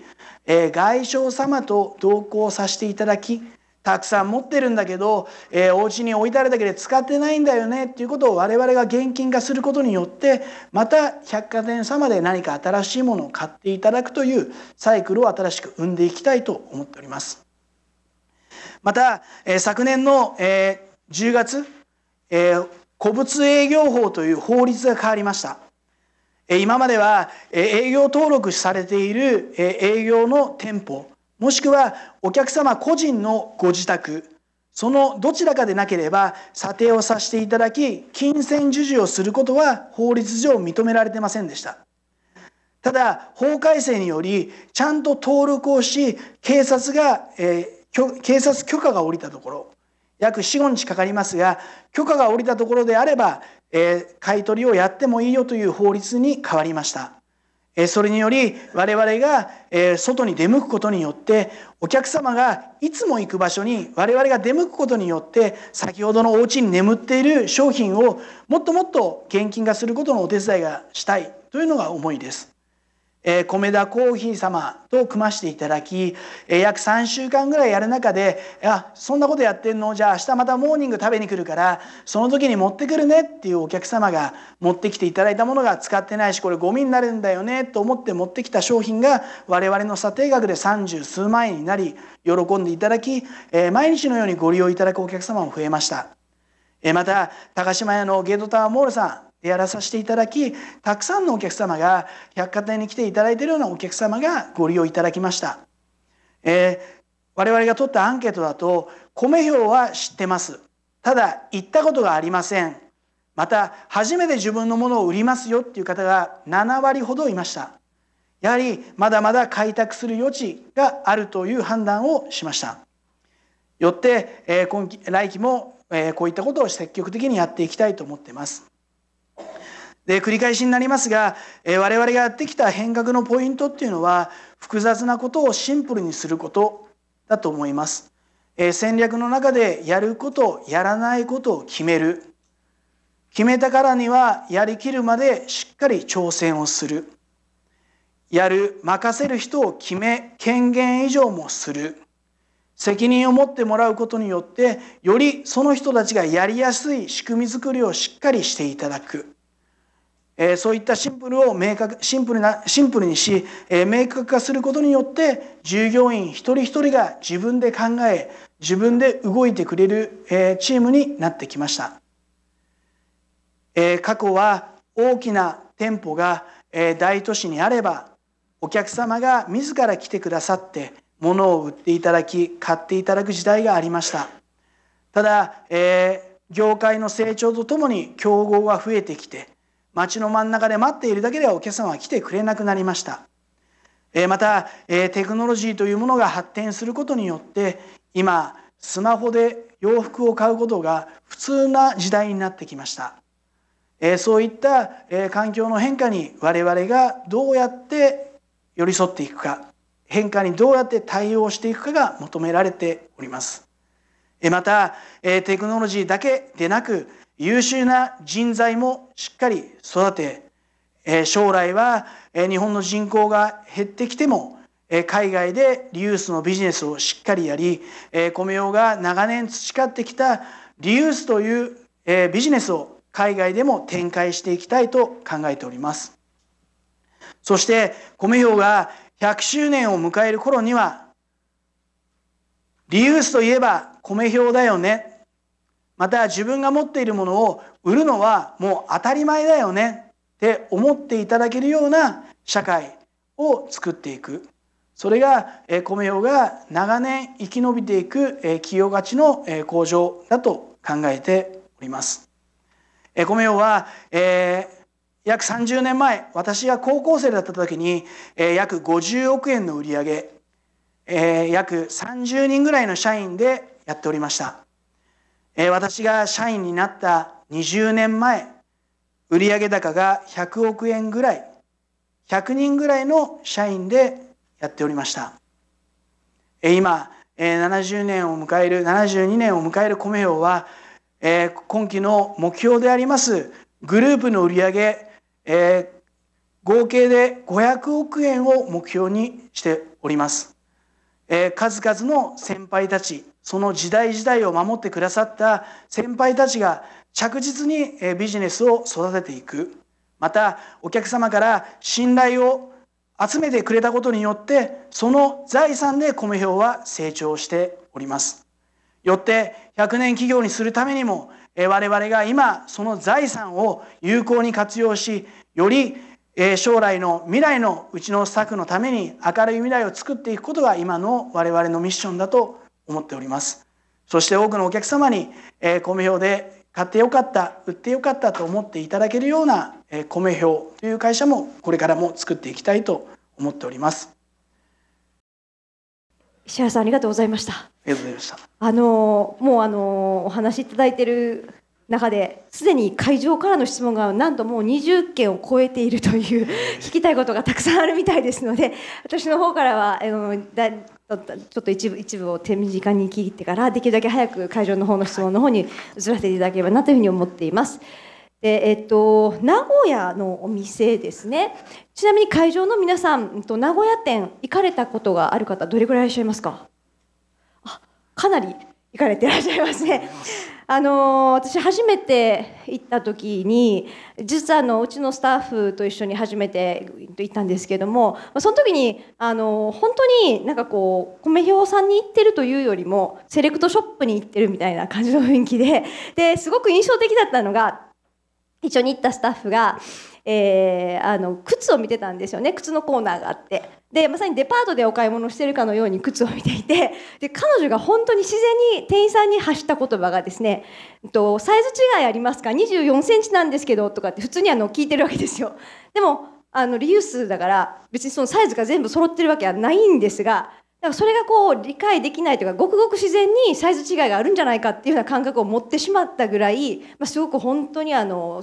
Speaker 1: えー、外相様と同行させていただきたくさん持ってるんだけど、えー、お家に置いてあるだけで使ってないんだよねっていうことを我々が現金化することによってまた百貨店様で何か新しいものを買っていただくというサイクルを新しく生んでいきたいと思っております。また、えー、昨年の、えー、10月、えー、古物営業法という法律が変わりました。今までは営業登録されている営業の店舗もしくはお客様個人のご自宅そのどちらかでなければ査定をさせていただき金銭授受をすることは法律上認められてませんでしたただ法改正によりちゃんと登録をし警察が、えー、警察許可が下りたところ約45日かかりますが許可が下りたところであればえ買い取りをやってもいいよという法律に変わりました。それにより我々が外に出向くことによってお客様がいつも行く場所に我々が出向くことによって先ほどのお家に眠っている商品をもっともっと現金化することのお手伝いがしたいというのが思いです。えー、米田コーヒー様と組ましていただき、えー、約3週間ぐらいやる中で「あそんなことやってんのじゃあ明日またモーニング食べに来るからその時に持ってくるね」っていうお客様が持ってきていただいたものが使ってないしこれゴミになるんだよねと思って持ってきた商品が我々の査定額で三十数万円になり喜んでいただき、えー、毎日のようにご利用いただくお客様も増えました。えまた高島屋のゲートタワーモールさんでやらさせていただきたくさんのお客様が百貨店に来ていただいているようなお客様がご利用いただきました、えー、我々が取ったアンケートだと米票は知ってますただ行ったことがありませんまた初めて自分のものを売りますよっていう方が7割ほどいましたやはりまだまだ開拓する余地があるという判断をしましたよって、えー、今期来期も、えー、こういったことを積極的にやっていきたいと思っていますで繰り返しになりますが、え我々がやってきた変革のポイントっていうのは複雑なことをシンプルにすることだと思います。え戦略の中でやることやらないことを決める決めたからにはやりきるまでしっかり挑戦をするやる任せる人を決め権限以上もする責任を持ってもらうことによってよりその人たちがやりやすい仕組みづくりをしっかりしていただくえー、そういったシンプルを明確シンプルなシンプルにし、えー、明確化することによって従業員一人一人が自分で考え自分で動いてくれる、えー、チームになってきました、えー、過去は大きな店舗が、えー、大都市にあればお客様が自ら来てくださって物を売っていただき買っていただく時代がありましたただ、えー、業界の成長とともに競合が増えてきて街の真ん中で待っているだけではお客様は来てくれなくなりました。また、テクノロジーというものが発展することによって、今、スマホで洋服を買うことが普通な時代になってきました。そういった環境の変化に我々がどうやって寄り添っていくか、変化にどうやって対応していくかが求められております。また、テクノロジーだけでなく、優秀な人材もしっかり育て、え将来は、え日本の人口が減ってきても、え海外でリユースのビジネスをしっかりやり、え米用が長年培ってきたリユースという、えビジネスを海外でも展開していきたいと考えております。そして米用が100周年を迎える頃にはリユースといえば米表だよねまた自分が持っているものを売るのはもう当たり前だよねって思っていただけるような社会を作っていくそれが米用が長年生き延びていく企業価値の向上だと考えております。米用は、えー約30年前私が高校生だった時に、え約50億円の売り上げ、え約30人ぐらいの社員でやっておりましたえ私が社員になった20年前売上高が100億円ぐらい100人ぐらいの社員でやっておりました今70年を迎える72年を迎える米用は今期の目標でありますグループの売上合計で500億円を目標にしております数々の先輩たちその時代時代を守ってくださった先輩たちが着実にビジネスを育てていくまたお客様から信頼を集めてくれたことによってその財産で米表は成長しておりますよって100年企業にするためにも我々が今その財産を有効に活用しより将来の未来のうちの策のために明るい未来を作っていくことが今の我々のミッションだと思っておりますそして多くのお客様に、え米表で買ってよかった売ってよかったと思っていただけるような、えー、米表という会社もこれからも作っていきたいと思っております
Speaker 2: 石原さんありがとうございましたありがとうございましたあのもうあのお話しいただいてる中ですでに会場からの質問が何度も20件を超えているという 聞きたいことがたくさんあるみたいですので私の方からはあのだちょっと一部一部を手短に聞いてからできるだけ早く会場の方の質問の方に移らせていただければなというふうに思っています。でえっと、名古屋のお店ですねちなみに会場の皆さん名古屋店行かれたことがある方どれぐらいいらっしゃいますかあかなり行かれていらっしゃいますね。あの私初めて行った時に実はあのうちのスタッフと一緒に初めて行ったんですけどもその時にあの本当になんかこう米表さんに行ってるというよりもセレクトショップに行ってるみたいな感じの雰囲気でですごく印象的だったのが一緒に行ったスタッフがえー、あの靴を見てたんですよね靴のコーナーがあってでまさにデパートでお買い物してるかのように靴を見ていてで彼女が本当に自然に店員さんに発した言葉がですね「とサイズ違いありますか2 4センチなんですけど」とかって普通にあの聞いてるわけですよ。でもあのリユースだから別にそのサイズが全部揃ってるわけはないんですがだからそれがこう理解できないというかごくごく自然にサイズ違いがあるんじゃないかっていうような感覚を持ってしまったぐらい、まあ、すごく本当にあの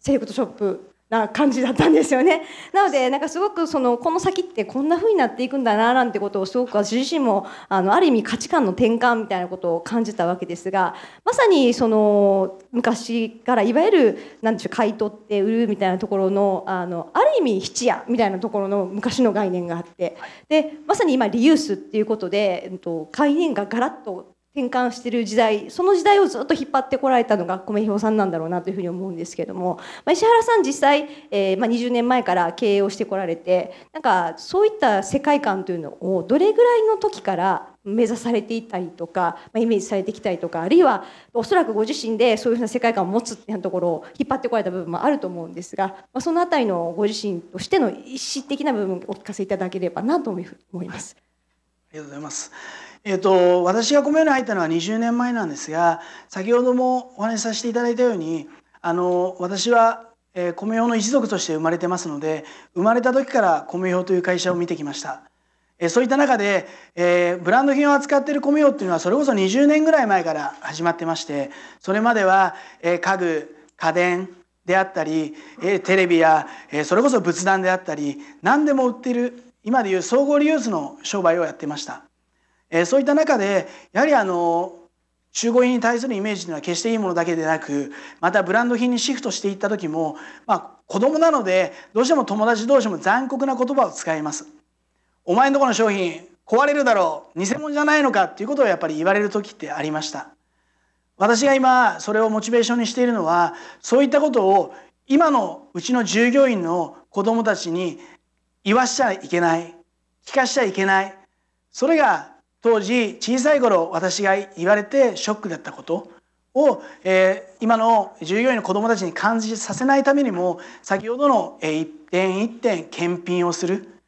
Speaker 2: セレクトショップな感じだったんですよねなのでなんかすごくそのこの先ってこんな風になっていくんだななんてことをすごく私自身もあのある意味価値観の転換みたいなことを感じたわけですがまさにその昔からいわゆる何でしょう買い取って売るみたいなところのあのある意味質屋みたいなところの昔の概念があってでまさに今リユースっていうことで、えっと、概念がガラッと転換してる時代その時代をずっと引っ張ってこられたのが米彦さんなんだろうなというふうに思うんですけども、まあ、石原さん実際、えー、まあ、20年前から経営をしてこられてなんかそういった世界観というのをどれぐらいの時から目指されていたりとか、まあ、イメージされてきたりとかあるいはおそらくご自身でそういうふうな世界観を持つっていうところを引っ張ってこられた部分もあると思うんですが、まあ、その辺りのご自身としての意思的な部分をお聞かせいただければなと思い
Speaker 1: ます。ありがとうございますえっと、私が米に入ったのは20年前なんですが先ほどもお話しさせていただいたようにあの私は、えー、米用の一族として生まれてますので生まれた時から米用という会社を見てきました、えー、そういった中で、えー、ブランド品を扱っている米用っていうのはそれこそ20年ぐらい前から始まってましてそれまでは、え家具家電であったり、えテレビや、えそれこそ仏壇であったり何でも売っている今でいう総合リユースの商売をやってました。えそういった中でやはりあの中古品に対するイメージというのは決していいものだけでなくまたブランド品にシフトしていった時も、まあ、子供なのでどうしても友達同士も残酷な言葉を使います。お前のとこの商品壊れるだろう偽物じゃないのかっていうことをやっぱり言われる時ってありました私が今それをモチベーションにしているのはそういったことを今のうちの従業員の子どもたちに言わしちゃいけない聞かしちゃいけないそれが当時小さい頃私が言われてショックだったことを、えー、今の従業員の子どもたちに感じさせないためにも先ほどの一点一点検品をする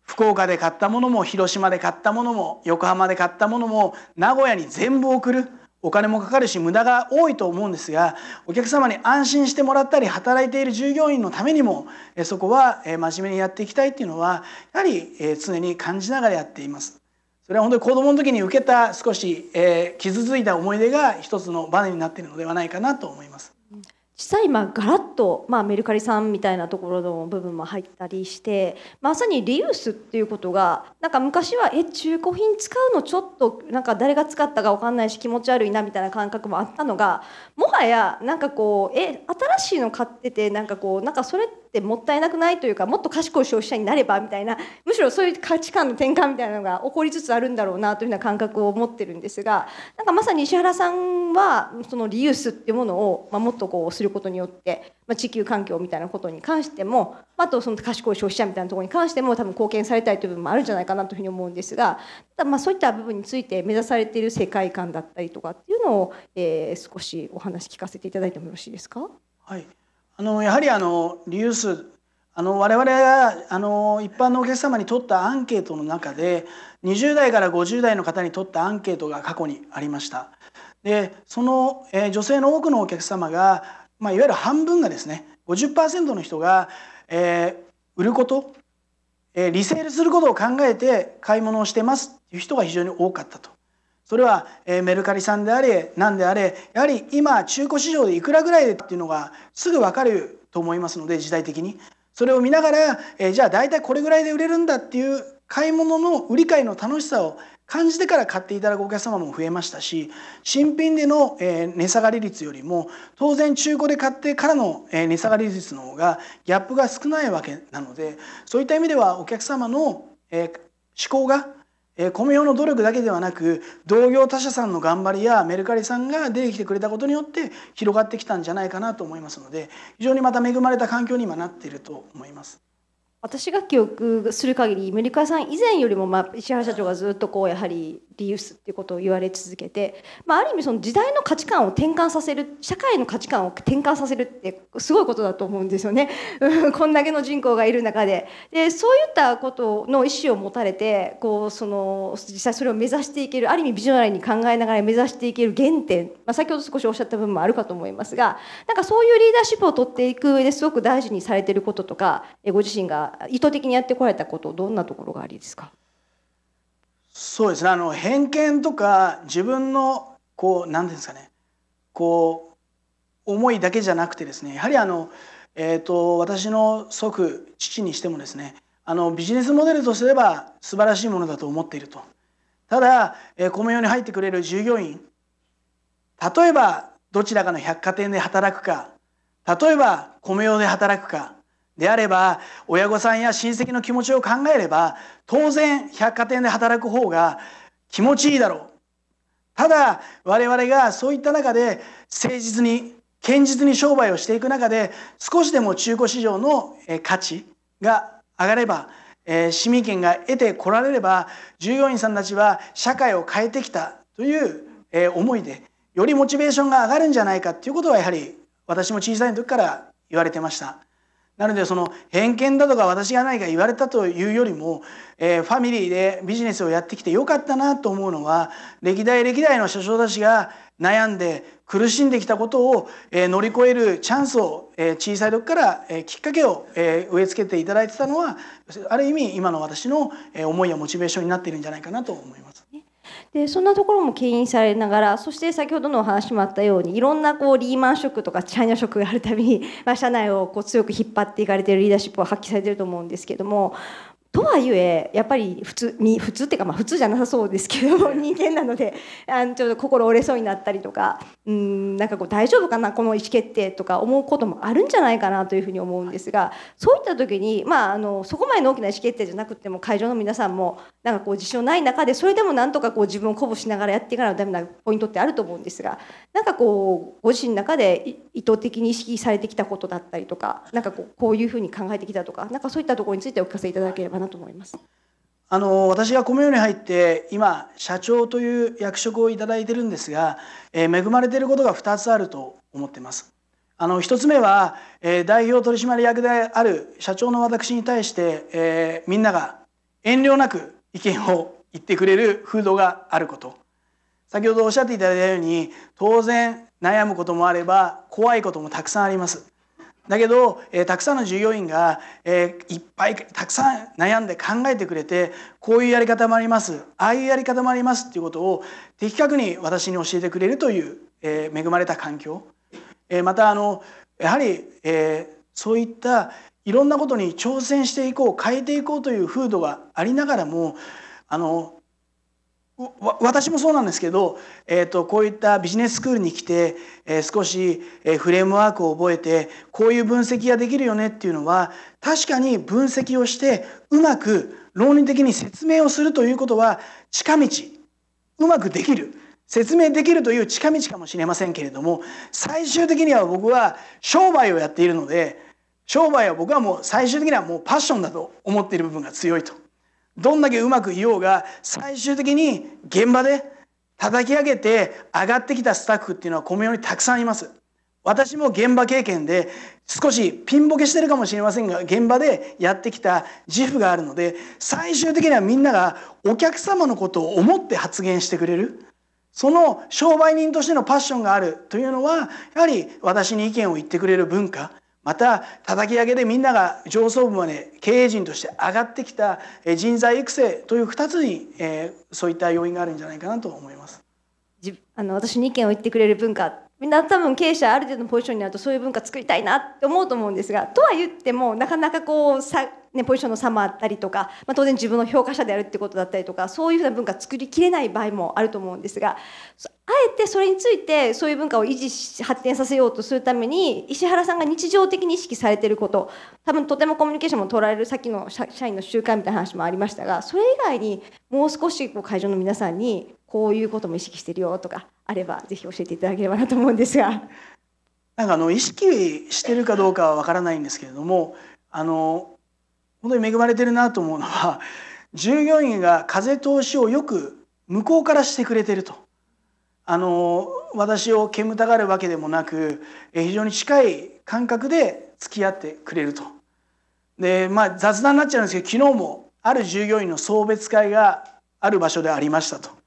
Speaker 1: 福岡で買ったものも広島で買ったものも横浜で買ったものも名古屋に全部送るお金もかかるし無駄が多いと思うんですがお客様に安心してもらったり働いている従業員のためにもそこは真面目にやっていきたいっていうのはやはり常に感じながらやっています。それは本当に子供の時に受けた少し、えー、傷ついた思い出が一つのバネになっているのではないかなと思います。
Speaker 2: 実際今ガラッと、まあ、メルカリさんみたいなところの部分も入ったりして、まさにリユースっていうことがなんか昔はえ中古品使うのちょっとなんか誰が使ったか分かんないし気持ち悪いなみたいな感覚もあったのがもはやなんかこうえ新しいの買っててなんかこうなんかそれってってもったいなくないというかもっと賢い消費者になればみたいなむしろそういう価値観の転換みたいなのが起こりつつあるんだろうなというふうな感覚を持ってるんですがなんかまさに石原さんはそのリユースっていうものを、まもっとこうすることによって、まあ、地球環境みたいなことに関してもあとその賢い消費者みたいなところに関しても多分貢献されたいという部分もあるんじゃないかなというふうに思うんですがただまあそういった部分について目指されている世界観だったりとかっていうのを、え
Speaker 1: ー、少しお話聞かせていただいてもよろしいですかはいあのやはりあのリユースあの我々があの一般のお客様に取ったアンケートの中で20代から50代の方に取ったアンケートが過去にありました。でその、えー、女性の多くのお客様が、まあ、いわゆる半分がですね50%の人が、えー、売ること、えー、リセールすることを考えて買い物をしてますっていう人が非常に多かったと。それは、えメルカリさんであれ何であれやはり今中古市場でいくらぐらいでっていうのがすぐ分かると思いますので時代的にそれを見ながら、えじゃあ大体これぐらいで売れるんだっていう買い物の売り買いの楽しさを感じてから買っていただくお客様も増えましたし新品での、え値下がり率よりも当然中古で買ってからの、え値下がり率の方がギャップが少ないわけなのでそういった意味ではお客様の、え思考が米用の努力だけではなく同業他社さんの頑張りやメルカリさんが出てきてくれたことによって広がってきたんじゃないかなと思いますので非常にまた恵まれた環境に今なっていると思います。私が記憶する限りメルカリさん以前よりも、まあ、石原社
Speaker 2: 長がずっとこうやはりリユースっていうことを言われ続けて、まあ、ある意味その時代の価値観を転換させる社会の価値観を転換させるってすごいことだと思うんですよね こんだけの人口がいる中ででそういったことの意思を持たれてこうその実際それを目指していけるある意味ビジョナリーに考えながら目指していける原点、まあ、先ほど少しおっしゃった部分もあるかと思いますがなんかそういうリーダーシップを取っていく上ですごく大事にされてることとかご自身が意図的にやってこられたことどんなところがありですか
Speaker 1: そうですねあの偏見とか自分のこう何ですかねこう思いだけじゃなくてですねやはりあの、えーと、と私の祖父父にしてもですねあのビジネスモデルとすれば素晴らしいものだと思っているとただ、えー、この世に入ってくれる従業員例えばどちらかの百貨店で働くか例えば米用で働くかであれば親御さんや親戚の気持ちを考えれば当然百貨店で働く方が気持ちいいだろうただ我々がそういった中で誠実に堅実に商売をしていく中で少しでも中古市場の価値が上がれば市民権が得てこられれば従業員さんたちは社会を変えてきたという思いでよりモチベーションが上がるんじゃないかということはやはり私も小さい時から言われてました。なのでその偏見だとか私が何か言われたというよりも、えー、ファミリーでビジネスをやってきてよかったなと思うのは歴代歴代の社長たちが悩んで苦しんできたことを、えー、乗り越えるチャンスを、えー、小さい時から、えー、きっかけを、えー、植え付けていただいてたのはある意味今の私の思いやモチベーションになっているんじゃないかなと思います。
Speaker 2: でそんなところも牽引されながらそして先ほどのお話もあったようにいろんなこうリーマンショックとかチャイナショックがあるたびに、まあ、社内をこう強く引っ張っていかれてるリーダーシップを発揮されてると思うんですけどもとはいえやっぱり普通に普通っていうかまあ普通じゃなさそうですけど人間なのであのちょっと心折れそうになったりとかうんなんかこう大丈夫かなこの意思決定とか思うこともあるんじゃないかなというふうに思うんですがそういった時に、まあ、あのそこまでの大きな意思決定じゃなくても会場の皆さんもなんかこう自信ない中でそれでもなんとかこう自分を鼓舞しながらやっていかないとダメなポイントってあると思うんですがなんかこうご自身の中で意図的に意識されてきたことだったりとかなんかこうこういうふうに考えてきたとかなんかそういったところについてお聞かせいただければかなと思います。
Speaker 1: あの私がこの世に入って今社長という役職を頂いてるんですが、えー、恵まれていることが2つあると思ってます。あの1つ目は、えー、代表取締役である社長の私に対して、えー、みんなが遠慮なく意見を言ってくれる風土があること。先ほどおっしゃっていただいたように当然悩むこともあれば怖いこともたくさんあります。だけど、えー、たくさんの従業員が、えー、いっぱいたくさん悩んで考えてくれてこういうやり方もありますああいうやり方もありますっていうことを的確に私に教えてくれるという、えー、恵まれた環境、えまたあのやはり、えそういったいろんなことに挑戦していこう変えていこうという風土がありながらもあの私もそうなんですけど、えーと、こういったビジネススクールに来て、えー、少し、えー、フレームワークを覚えてこういう分析ができるよねっていうのは確かに分析をしてうまく論理的に説明をするということは近道うまくできる説明できるという近道かもしれませんけれども最終的には僕は商売をやっているので商売は僕はもう最終的にはもうパッションだと思っている部分が強いと。どんだけうまくいようが最終的に現場で叩き上げて上がってきたスタッフっていうのはこのうにたくさんいます。私も現場経験で少しピンボケしてるかもしれませんが現場でやってきた自負があるので最終的にはみんながお客様のことを思って発言してくれるその商売人としてのパッションがあるというのはやはり私に意見を言ってくれる文化また叩き上げでみんなが上層部まで経営陣として上がってきた人材育成という2つに、えそういった要因があるんじゃないかなと思います。
Speaker 2: あの私に意見を言ってくれる文化みんな多分経営者ある程度のポジションになるとそういう文化作りたいなって思うと思うんですがとは言ってもなかなかこうさ、ね、ポジションの差もあったりとか、まあ、当然自分の評価者であるってことだったりとかそういうふうな文化作りきれない場合もあると思うんですがあえてそれについてそういう文化を維持し発展させようとするために石原さんが日常的に意識されてること多分とてもコミュニケーションも取られるさっきの社員の集会みたいな話もありましたがそれ以外にもう少しこう会場の皆さんにこういうことも意識してるよとかあればぜひ教えていただければなと思うん
Speaker 1: ですが。なんかあの意識してるかどうかはわからないんですけれどもあの本当に恵まれてるなと思うのは従業員が風通しをよく向こうからしてくれてると。あの私を煙たがるわけでもなく非常に近い感覚で付き合ってくれると。でまあ雑談になっちゃうんですけど昨日もある従業員の送別会がある場所でありましたと。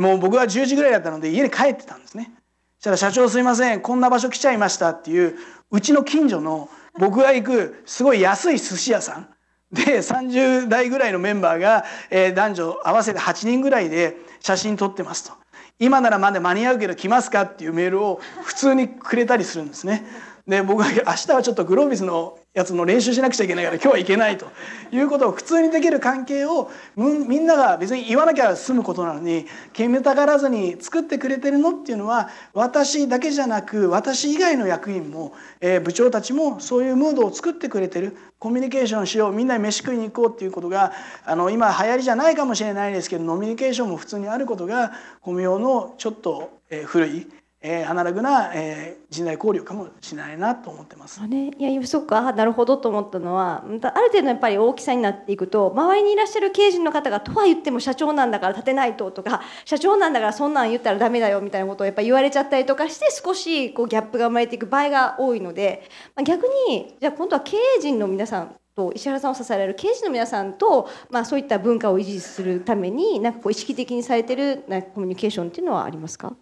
Speaker 1: も僕は10時ぐらいだったので家に帰ってたんですねそしたら「社長すいませんこんな場所来ちゃいました」っていううちの近所の僕が行くすごい安い寿司屋さんで30代ぐらいのメンバーが、えー、男女合わせて8人ぐらいで写真撮ってますと「今ならまだ間に合うけど来ますか?」っていうメールを普通にくれたりするんですね。で僕は明日はちょっとグロービスのやつの練習しなくちゃいけないから今日はいけないということを普通にできる関係をみんなが別に言わなきゃ済むことなのに決めたがらずに作ってくれてるのっていうのは私だけじゃなく私以外の役員も、えー、部長たちもそういうムードを作ってくれてるコミュニケーションしようみんなに飯食いに行こうっていうことがあの今流行りじゃないかもしれないですけどノミニケーションも普通にあることがコミ用のちょっと古いえー、アナログな、えー、人材交流かもしれないなと思ってま
Speaker 2: す。あいやすごくあなるほどと思ったのはある程度やっぱり大きさになっていくと周りにいらっしゃる経営陣の方がとは言っても社長なんだから立てないととか社長なんだからそんなん言ったらダメだよみたいなことをやっぱ言われちゃったりとかして少しこうギャップが生まれていく場合が多いので、まあ、逆にじゃあ今度は経営陣の皆さんと石原さんを支えられる刑事の皆さんと、まあ、そういった文化を維持するためになんかこう意識的にされてるなコミュニケーションっていうのはありますか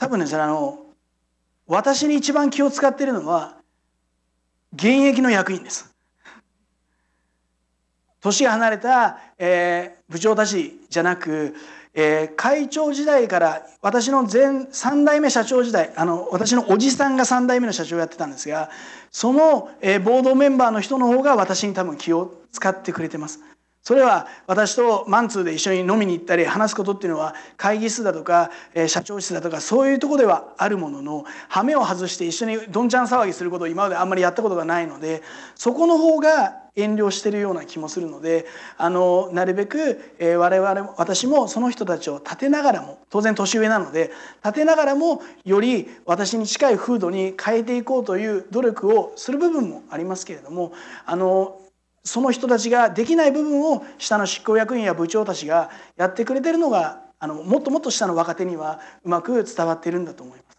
Speaker 1: 多分ねそれあの私に一番気を使ってるのは現役の役員です。年が離れた、えー、部長たちじゃなく、えー、会長時代から私の前3代目社長時代あの私のおじさんが3代目の社長をやってたんですがその、えー、ボードメンバーの人の方が私に多分気を使ってくれてます。それは私とマンツーで一緒に飲みに行ったり話すことっていうのは会議室だとか社長室だとかそういうとこではあるものの羽目を外して一緒にどんちゃん騒ぎすることを今まであんまりやったことがないのでそこの方が遠慮してるような気もするのであのなるべく我々私もその人たちを立てながらも当然年上なので立てながらもより私に近い風土に変えていこうという努力をする部分もありますけれどもあのその人たちができない部分を下の執行役員や部長たちがやってくれてるのがあのもっともっと下の若手にはうまく伝わってるんだと思います。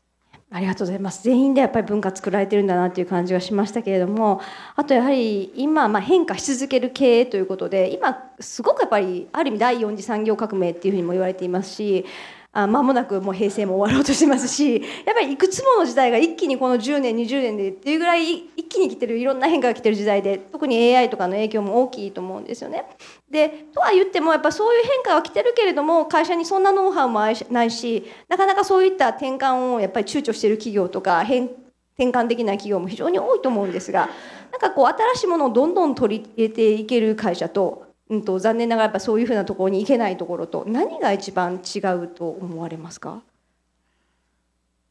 Speaker 2: ありがとうございます。全員でやっぱり文化作られてるんだなという感じがしましたけれども、あとやはり今、まあ、変化し続ける経営ということで、今すごくやっぱりある意味第4次産業革命っていうふうにも言われていますし、あ間もなくもう平成も終わろうとしてますし やっぱりいくつもの時代が一気にこの10年20年でっていうぐらい一気に来てるいろんな変化が来てる時代で特に AI とかの影響も大きいと思うんですよね。でとは言ってもやっぱそういう変化は来てるけれども会社にそんなノウハウもないしなかなかそういった転換をやっぱり躊躇してる企業とか変転換できない企業も非常に多いと思うんですがなんかこう新しいものをどんどん取り入れていける会社とうんと、残念ながらやっぱそういうふうなところに行けないところと何が一番違うと思われますか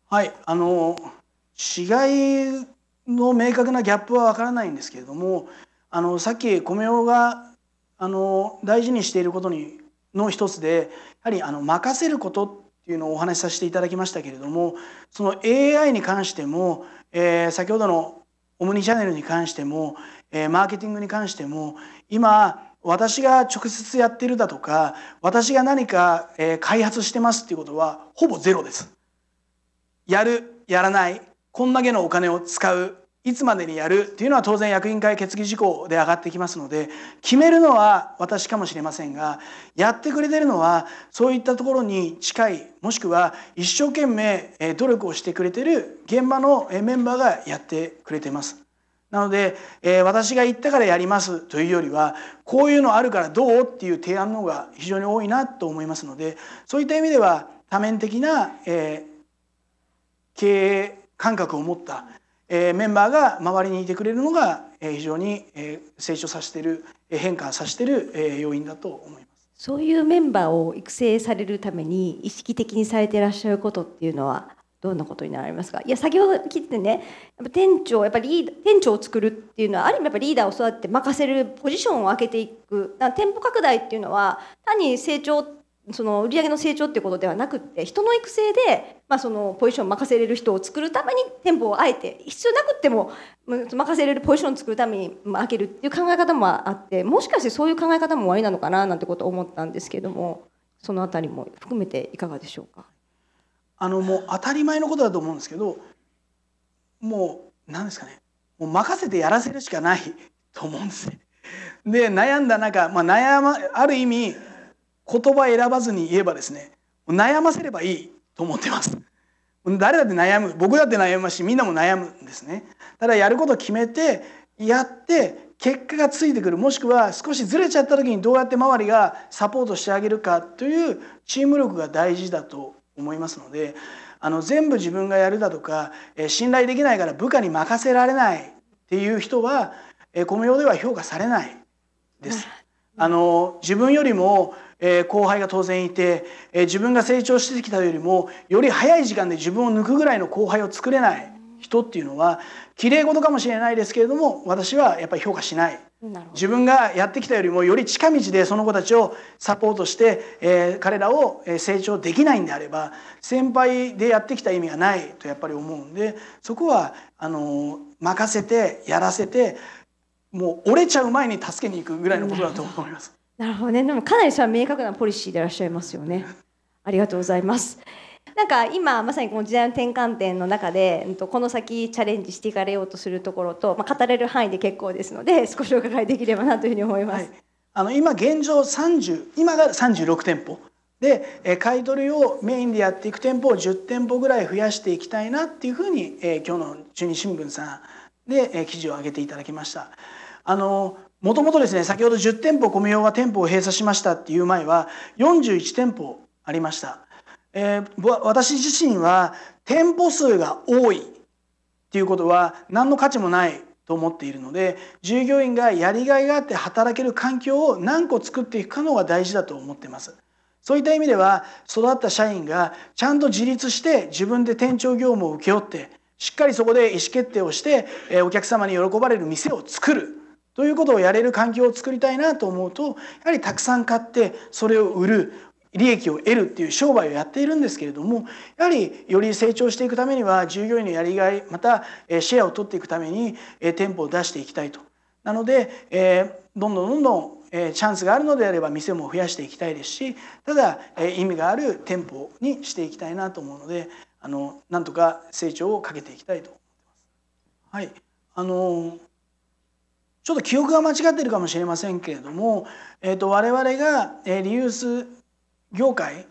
Speaker 1: はいあの違いの明確なギャップは分からないんですけれどもあのさっき米尾があの大事にしていることにの一つでやはりあの任せることっていうのをお話しさせていただきましたけれどもその AI に関しても、えー、先ほどのオムニチャンネルに関しても、えー、マーケティングに関しても今私が直接やってるだとか私が何か、え開発してますっていうことはほぼゼロです。やるやらないこんだけのお金を使ういつまでにやるっていうのは当然役員会決議事項で上がってきますので決めるのは私かもしれませんがやってくれてるのはそういったところに近いもしくは一生懸命努力をしてくれてる現場のメンバーがやってくれてます。なので、えー、私が言ったからやりますというよりはこういうのあるからどうっていう提案の方が非常に多いなと思いますのでそういった意味では多面的な、えー、経営感覚を持った、えー、メンバーが周りにいてくれるのが、えー、非常に、えー、成長させている変化させている、えー、要因だと思います。そういうメ
Speaker 2: ンバーを育成されるために意識的にされていらっしゃることっていうのはどんなことになりますかいや先ほど聞いてねやっぱ店長やっぱり店長を作るっていうのはある意味やっぱリーダーを育てて任せるポジションを開けていく店舗拡大っていうのは単に成長その売上の成長っていうことではなくって人の育成で、まあ、そのポジションを任せれる人を作るために店舗をあえて必要なくっても任せれるポジションを作るために開けるっていう考え方もあってもしかしてそういう考え方も悪いりなのかななんてことを思ったんですけども
Speaker 1: その辺りも含めていかがでしょうか。あのもう当たり前のことだと思うんですけどもう何ですかねもう任せてやらせるしかない と思うんですね。で悩んだ中、まあ、悩まある意味言葉選ばずに言えばですね悩ませればいいと思ってます。誰だって悩む僕だって悩むしみんなも悩むんですね。ただやることを決めてやって結果がついてくるもしくは少しずれちゃった時にどうやって周りがサポートしてあげるかというチーム力が大事だと思いますのであの全部自分がやるだとか、え信頼できないから部下に任せられないっていう人は、えこの世では評価されないです。あの自分よりも、え後輩が当然いて、え自分が成長してきたよりもより早い時間で自分を抜くぐらいの後輩を作れない人っていうのはきれい事かもしれないですけれども私はやっぱり評価しない自分がやってきたよりもより近道でその子たちをサポートして、えー、彼らを成長できないんであれば先輩でやってきた意味がないとやっぱり思うんでそこはあの任せてやらせてもう折れちゃう前に助けに行くぐらいのことだと思います。なるほどね
Speaker 2: でもかなりそれは明確なポリシーでいらっしゃいますよね。ありがとうございます。なんか今まさにこの時代の転換点の中で、この先チャレンジしていかれようとするところと、まあ、語れる範囲で結構ですので 少しお伺いできればなというふうに思います。はい、
Speaker 1: あの今現状30今が36店舗で、え買い取りをメインでやっていく店舗を10店舗ぐらい増やしていきたいなっていうふうに、えー、今日の中日新聞さんで、えー、記事を上げていただきました。あのもともとですね先ほど10店舗米用が店舗を閉鎖しましたっていう前は41店舗ありました。えー、私自身は店舗数が多いっていうことは何の価値もないと思っているので従業員がやりがいがあって働ける環境を何個作っていくかのが大事だと思ってます。そういった意味では育った社員がちゃんと自立して自分で店長業務を請け負ってしっかりそこで意思決定をしてお客様に喜ばれる店を作るということをやれる環境を作りたいなと思うとやはりたくさん買ってそれを売る利益を得るっていう商売をやっているんですけれどもやはりより成長していくためには従業員のやりがいまたシェアを取っていくために店舗を出していきたいと。なので、えー、どんどんどんどんチャンスがあるのであれば店も増やしていきたいですしただ意味がある店舗にしていきたいなと思うのであのなんとか成長をかけていきたいと思っます。はい、あのちょっと記憶が間違ってるかもしれませんけれども、えーと、と我々がリユース業界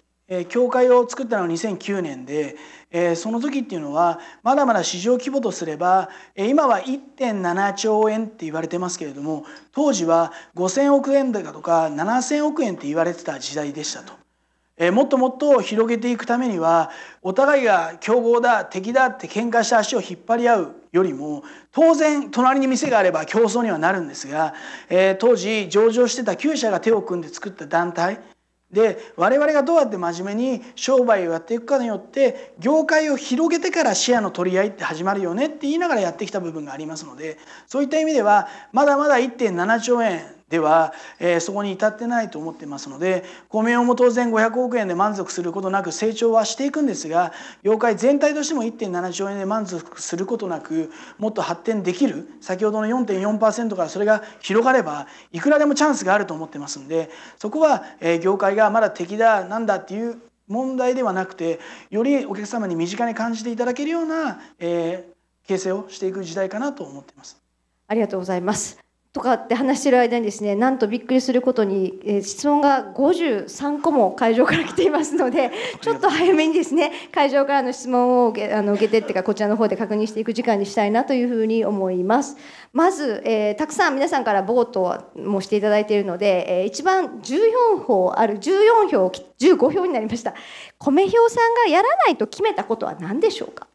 Speaker 1: 教会を作ったのは2009年で、えその時っていうのはまだまだ市場規模とすれば、え今は1.7兆円って言われてますけれども当時は5,000億円だとか7,000億円って言われてた時代でしたと、えもっともっと広げていくためにはお互いが競合だ敵だって喧嘩して足を引っ張り合うよりも当然隣に店があれば競争にはなるんですが、え当時上場してた9社が手を組んで作った団体で我々がどうやって真面目に商売をやっていくかによって業界を広げてからシェアの取り合いって始まるよねって言いながらやってきた部分がありますのでそういった意味ではまだまだ1.7兆円では、えー、そこに至ってないと思ってますので公明も当然500億円で満足することなく成長はしていくんですが業界全体としても1.7兆円で満足することなくもっと発展できる先ほどの4.4%からそれが広がればいくらでもチャンスがあると思ってますんでそこは、えー、業界がまだ敵だなんだっていう問題ではなくてよりお客様に身近に感じていただけるような、えー、形成をしていく時代かなと思っています。ありがとうございます。
Speaker 2: とかって話してる間にですねなんとびっくりすることに、えー、質問が53個も会場から来ていますので ちょっと早めにですね会場からの質問を受けあの受けてっていうかこちらの方で確認していく時間にしたいなというふうに思いますまず、えー、たくさん皆さんからボートもしていただいているので、えー、一番14票ある14票15票になりました米票さんがやらないと決めたことは何でしょうか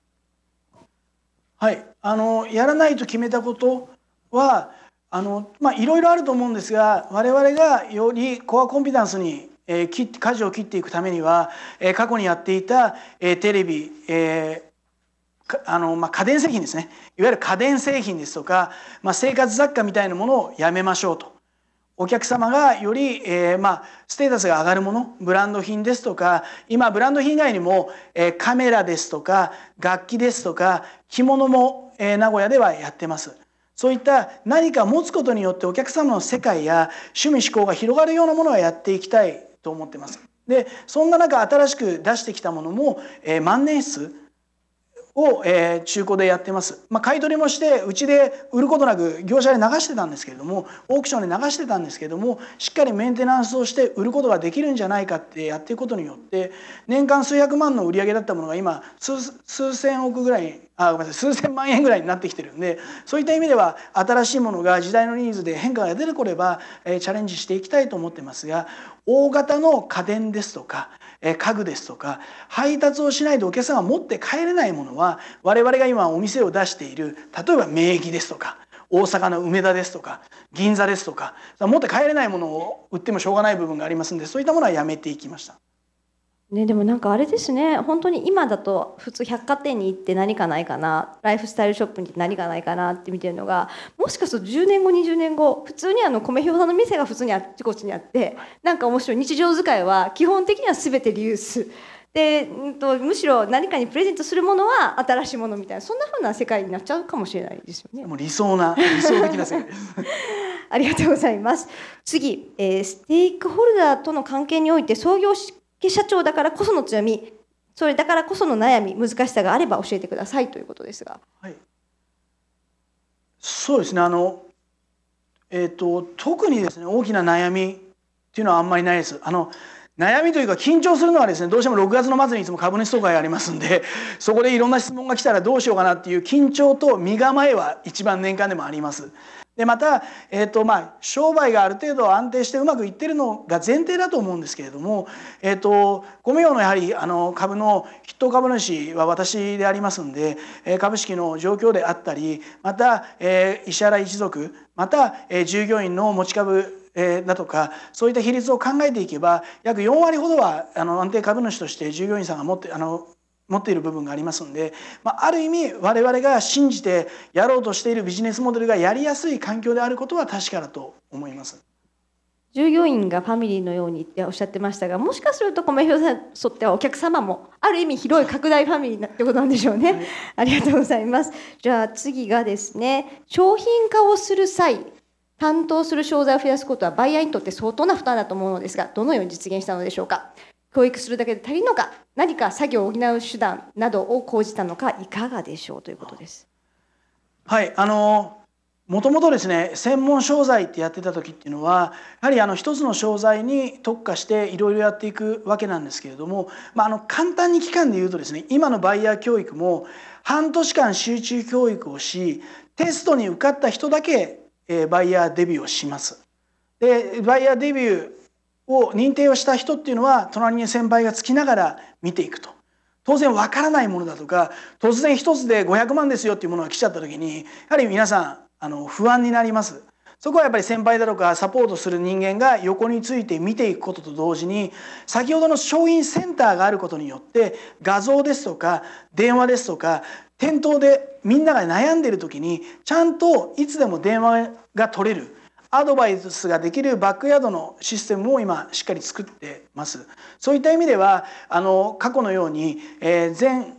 Speaker 1: はいあのやらないと決めたことはあのまあいろいろあると思うんですが我々がよりコアコンピタンスにえー、舵を切っていくためには、えー、過去にやっていた、えー、テレビ、えー、あのまあ、家電製品ですねいわゆる家電製品ですとか、まあ、生活雑貨みたいなものをやめましょうとお客様がより、えーまあ、ステータスが上がるものブランド品ですとか今ブランド品以外にも、えー、カメラですとか楽器ですとか着物も、えー、名古屋ではやってます。そういった何か持つことによってお客様の世界や趣味思考が広がるようなものはやっていきたいと思ってます。でそんな中新しく出してきたものも、えー、万年筆を、えー、中古でやってます、まあ、買い取りもしてうちで売ることなく業者で流してたんですけれどもオークションで流してたんですけれどもしっかりメンテナンスをして売ることができるんじゃないかってやっていくことによって年間数百万の売り上げだったものが今数千億ぐらいあごめんなさい数千万円ぐらいになってきてるんでそういった意味では新しいものが時代のニーズで変化が出てこれば、えー、チャレンジしていきたいと思ってますが大型の家電ですとか家具ですとか配達をしないとお客さんが持って帰れないものは我々が今お店を出している例えば名義ですとか大阪の梅田ですとか銀座ですとか持って帰れないものを売ってもしょうがない部分がありますんでそういったものはやめていきました。
Speaker 2: ね、でもなんかあれですね本当に今だと普通百貨店に行って何かないかなライフスタイルショップに行って何かないかなって見てるのがもしかすると10年後20年後普通にあの米表さんの店が普通にあっちこっちにあってなんか面白い日常使いは基本的には全てリユースで、うんと、むしろ何かにプレゼントするものは新しいものみたいなそんなふうな世界になっちゃうかもしれないですよ
Speaker 1: ね。もう理想な理想的な世界
Speaker 2: ありがとうございます。次、えー、ステークホルダーとの関係において創業社長だからこその強みそれだからこその悩み難しさがあれば教えてくだ
Speaker 1: さいということですが。はい、そうですねあの、えーと、と特にですね大きな悩みっていうのはあんまりないです。あの悩みというか緊張するのはですねどうしても6月の末にいつも株主総会ありますんで そこでいろんな質問が来たらどうしようかなっていう緊張と身構えは一番年間でもあります。でまた、えーとまあ、商売がある程度安定してうまくいってるのが前提だと思うんですけれども、えーと、ご名誉のやはりあの株の筆頭株主は私でありますんで、え株式の状況であったりまた、えー、石原一族また、えー、従業員の持ち株だとかそういった比率を考えていけば約4割ほどはあの安定株主として従業員さんが持ってあの持っている部分がありますので、まあ、る意味我々が信じてやろうとしているビジネスモデルがやりやすい環境であることは確かだと思います。従
Speaker 2: 業員がファミリーのようにっておっしゃってましたがもしかすると米表さんにとってはお客様もある意味広い拡大ファミリーなってことなんでしょうね、はい、ありがとうございますじゃあ次がですね商品化をする際担当する商材を増やすことはバイヤーにとって相当な負担だと思うのですがどのように実現したのでしょうか教育するだけで足りるのか何か作業を補う手段などを講じたのかいか
Speaker 1: がでしょうということです。はいあのもともとですね専門商材ってやってた時っていうのはやはりあの一つの商材に特化していろいろやっていくわけなんですけれども、まあ、あの簡単に期間で言うとですね今のバイヤー教育も半年間集中教育をしテストに受かった人だけ、えー、バイヤーデビューをします。でバイヤーデビューを認定をした人っていうのは隣に先輩がつきながら見ていくと当然わからないものだとか突然一つで500万ですよっていうものが来ちゃった時にやはり皆さんあの不安になりますそこはやっぱり先輩だとかサポートする人間が横について見ていくことと同時に先ほどの商品センターがあることによって画像ですとか電話ですとか店頭でみんなが悩んでる時にちゃんといつでも電話が取れるアドバイスができるバックヤードのシステムを今しっかり作ってます。そういった意味ではあの過去のように、えー、全